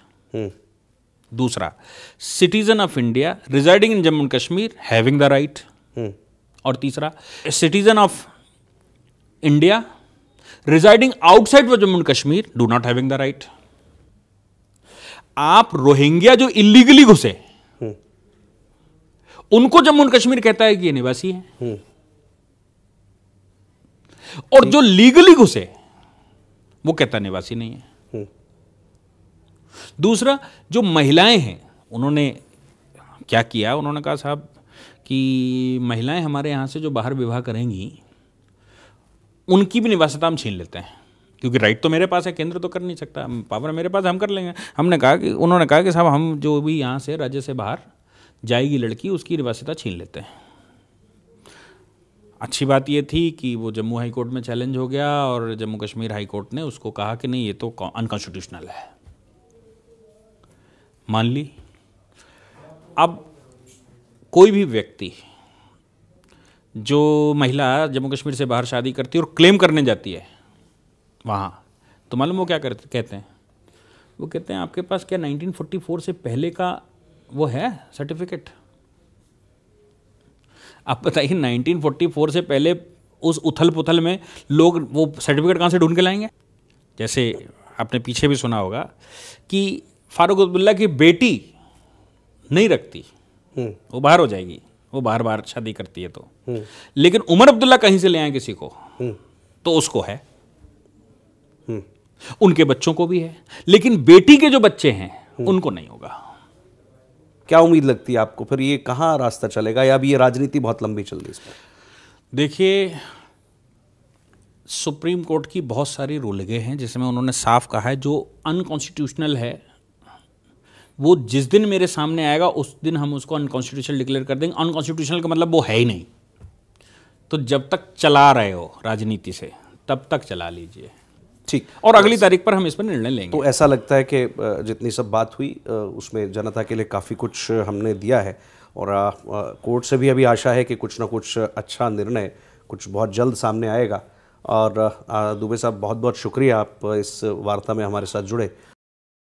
दूसरा citizen of India residing in Jammu and Kashmir having the right और तीसरा citizen of India residing outside Jammu and Kashmir do not having the right आप Rohingya जो illegally घुसे hmm. उनको Jammu and Kashmir कहता है कि ये निवासी है hmm. और जो लीगली घुसे वो कहता निवासी नहीं है हम्म। दूसरा जो महिलाएं हैं उन्होंने क्या किया उन्होंने कहा साहब कि महिलाएं हमारे यहाँ से जो बाहर विवाह करेंगी उनकी भी निवासता हम छीन लेते हैं क्योंकि राइट तो मेरे पास है केंद्र तो कर नहीं सकता पावर मेरे पास हम कर लेंगे हमने कहा कि उन्होंने कहा कि साहब हम जो भी यहाँ से राज्य से बाहर जाएगी लड़की उसकी निवासिता छीन लेते हैं अच्छी बात ये थी कि वो जम्मू हाई कोर्ट में चैलेंज हो गया और जम्मू कश्मीर हाई कोर्ट ने उसको कहा कि नहीं ये तो अनकॉन्स्टिट्यूशनल है मान ली अब कोई भी व्यक्ति जो महिला जम्मू कश्मीर से बाहर शादी करती है और क्लेम करने जाती है वहाँ तो मालूम वो क्या करते कहते हैं वो कहते हैं आपके पास क्या 1944 से पहले का वो है सर्टिफिकेट आप बताइए 1944 से पहले उस उथल पुथल में लोग वो सर्टिफिकेट कहाँ से ढूंढ के लाएंगे जैसे आपने पीछे भी सुना होगा कि फारूक अब्दुल्ला की बेटी नहीं रखती हम्म। वो बाहर हो जाएगी वो बार बार शादी करती है तो हम्म। लेकिन उमर अब्दुल्ला कहीं से ले आए किसी को हम्म। तो उसको है उनके बच्चों को भी है लेकिन बेटी के जो बच्चे हैं उनको नहीं होगा क्या उम्मीद लगती है आपको फिर ये कहाँ रास्ता चलेगा या अभी ये राजनीति बहुत लंबी चल रही है देखिए सुप्रीम कोर्ट की बहुत सारी रूलिंगें हैं जिसमें उन्होंने साफ कहा है जो अनकॉन्स्टिट्यूशनल है वो जिस दिन मेरे सामने आएगा उस दिन हम उसको अनकॉन्स्टिट्यूशनल डिक्लेयर कर देंगे अनकॉन्स्टिट्यूशनल का मतलब वो है ही नहीं तो जब तक चला रहे हो राजनीति से तब तक चला लीजिए ठीक और अगली तारीख पर हम इस पर निर्णय लेंगे तो ऐसा लगता है कि जितनी सब बात हुई उसमें जनता के लिए काफ़ी कुछ हमने दिया है और कोर्ट से भी अभी आशा है कि कुछ ना कुछ अच्छा निर्णय कुछ बहुत जल्द सामने आएगा और दुबे साहब बहुत बहुत शुक्रिया आप इस वार्ता में हमारे साथ जुड़े